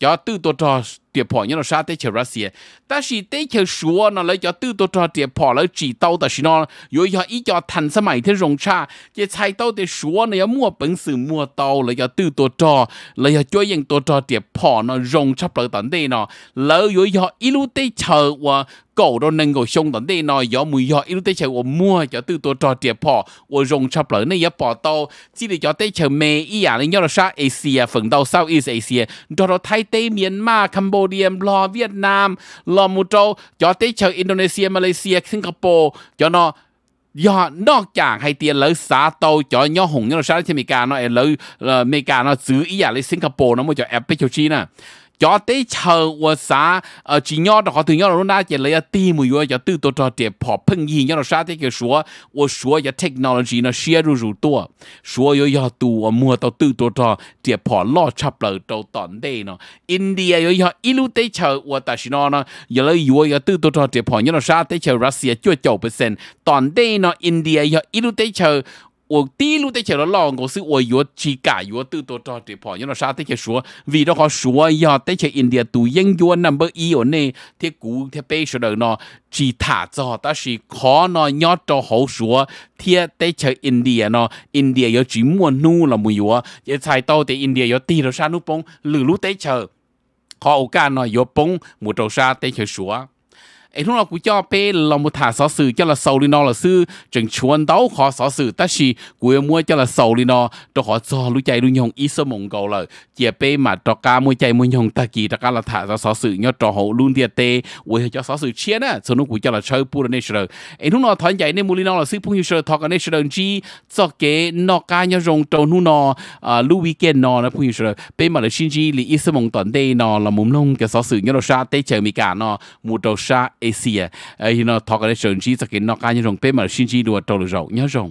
cho từ tổ trò tiền bỏ nhớ nó sao tới chờ Russia ta chỉ tới chờ số nó lấy cho tư đồ cho tiền bỏ lấy chỉ tàu ta chỉ nó rồi cho ý cho thành sớm mai thế rong cha chỉ chạy tàu để số nó mua bẩn sự mua tàu lấy cho tư đồ cho lấy cho cho những đồ cho tiền bỏ nó rong cha bờ tận đây nó lấy rồi cho ý lúc tới chờ và cậu đó nâng cậu xong tận đây nó gió mùi gió ít tới chờ mua cho tư tổ trò tiệp họ và rong cha lỡ này bỏ tàu chỉ để cho tới chờ mẹ ý à nên nhớ là sao Asia phần đầu South East Asia đó đó thay tây Myanmar Cambodia Cambodian Việt Nam lo mù trâu cho tới chờ Indonesia Malaysia Singapore cho nó do nọ chẳng hay tiền lỡ xá tàu cho nhỏ hùng nhỏ sáng thì mì cà nó lỡ ờ, mì cà nó giữ ý à lấy Singapore nó mới cho ép bê cho chi nè cho tới chờ và xã ở chỉ nhau đó họ từ nhau rồi na chỉ lấy ờ, ti mùi rồi cho từ tổ trò trẻ bỏ phân gì nhau là sao thế kiểu số và số giờ technology nó share rồi rồi tua số rồi giờ tu và mua tao từ tổ trò trẻ bỏ lo chập lỡ tàu tận đây nó India rồi giờ ilu tới chờ và ta xin nó giờ lấy rồi giờ từ tổ trò trẻ bỏ nhau là sao thế chờ Russia chưa chầu phần, tận đây nó India giờ ilu tới chờ 我第一路在写了老，我是我越去改越多多找这跑，因为啥在写说，为了好说呀，在写 India 读英语 number 一哦呢，贴古贴背说的呢，其他早但是可能要找好说，贴在写 India 呢，India 要只摸努了没有啊，也才到的 India 要低了山路崩，路路在写，好干呢要崩，木头沙在写说。ấy lúc nào cũng cho bé là một thả sở sự cho là sầu đi nó là sư chẳng chuẩn đấu khó sở sự ta chỉ của mua cho là sầu đi nó cho họ cho lúc chạy lúc nhong ít sớm cầu là chia bé mà cho cá mua chạy mua nhong ta kỳ ta cá là thả ra sở sự nhớ cho họ luôn tiệt tê với cho sở sự chia nè số nó cũng cho là chơi pu nè sờ ấy lúc nào thay chạy nên mua đi nó là sư phung sờ thọ cái nè sờ chi cho cái nó cá nhớ rong trâu nu nó à, lúc weekend nó nó phung sờ bé mà là xin chi lý ít sớm mong tuần đây nó là nông cái sở sự nhớ đâu xa tê chờ mi cả nó mua đâu xa เอเชียไอ้เนาะทอกได้เฉินชี้สกินนอกการยังรงเป้มาชินชีดัวโตลุรองยังรง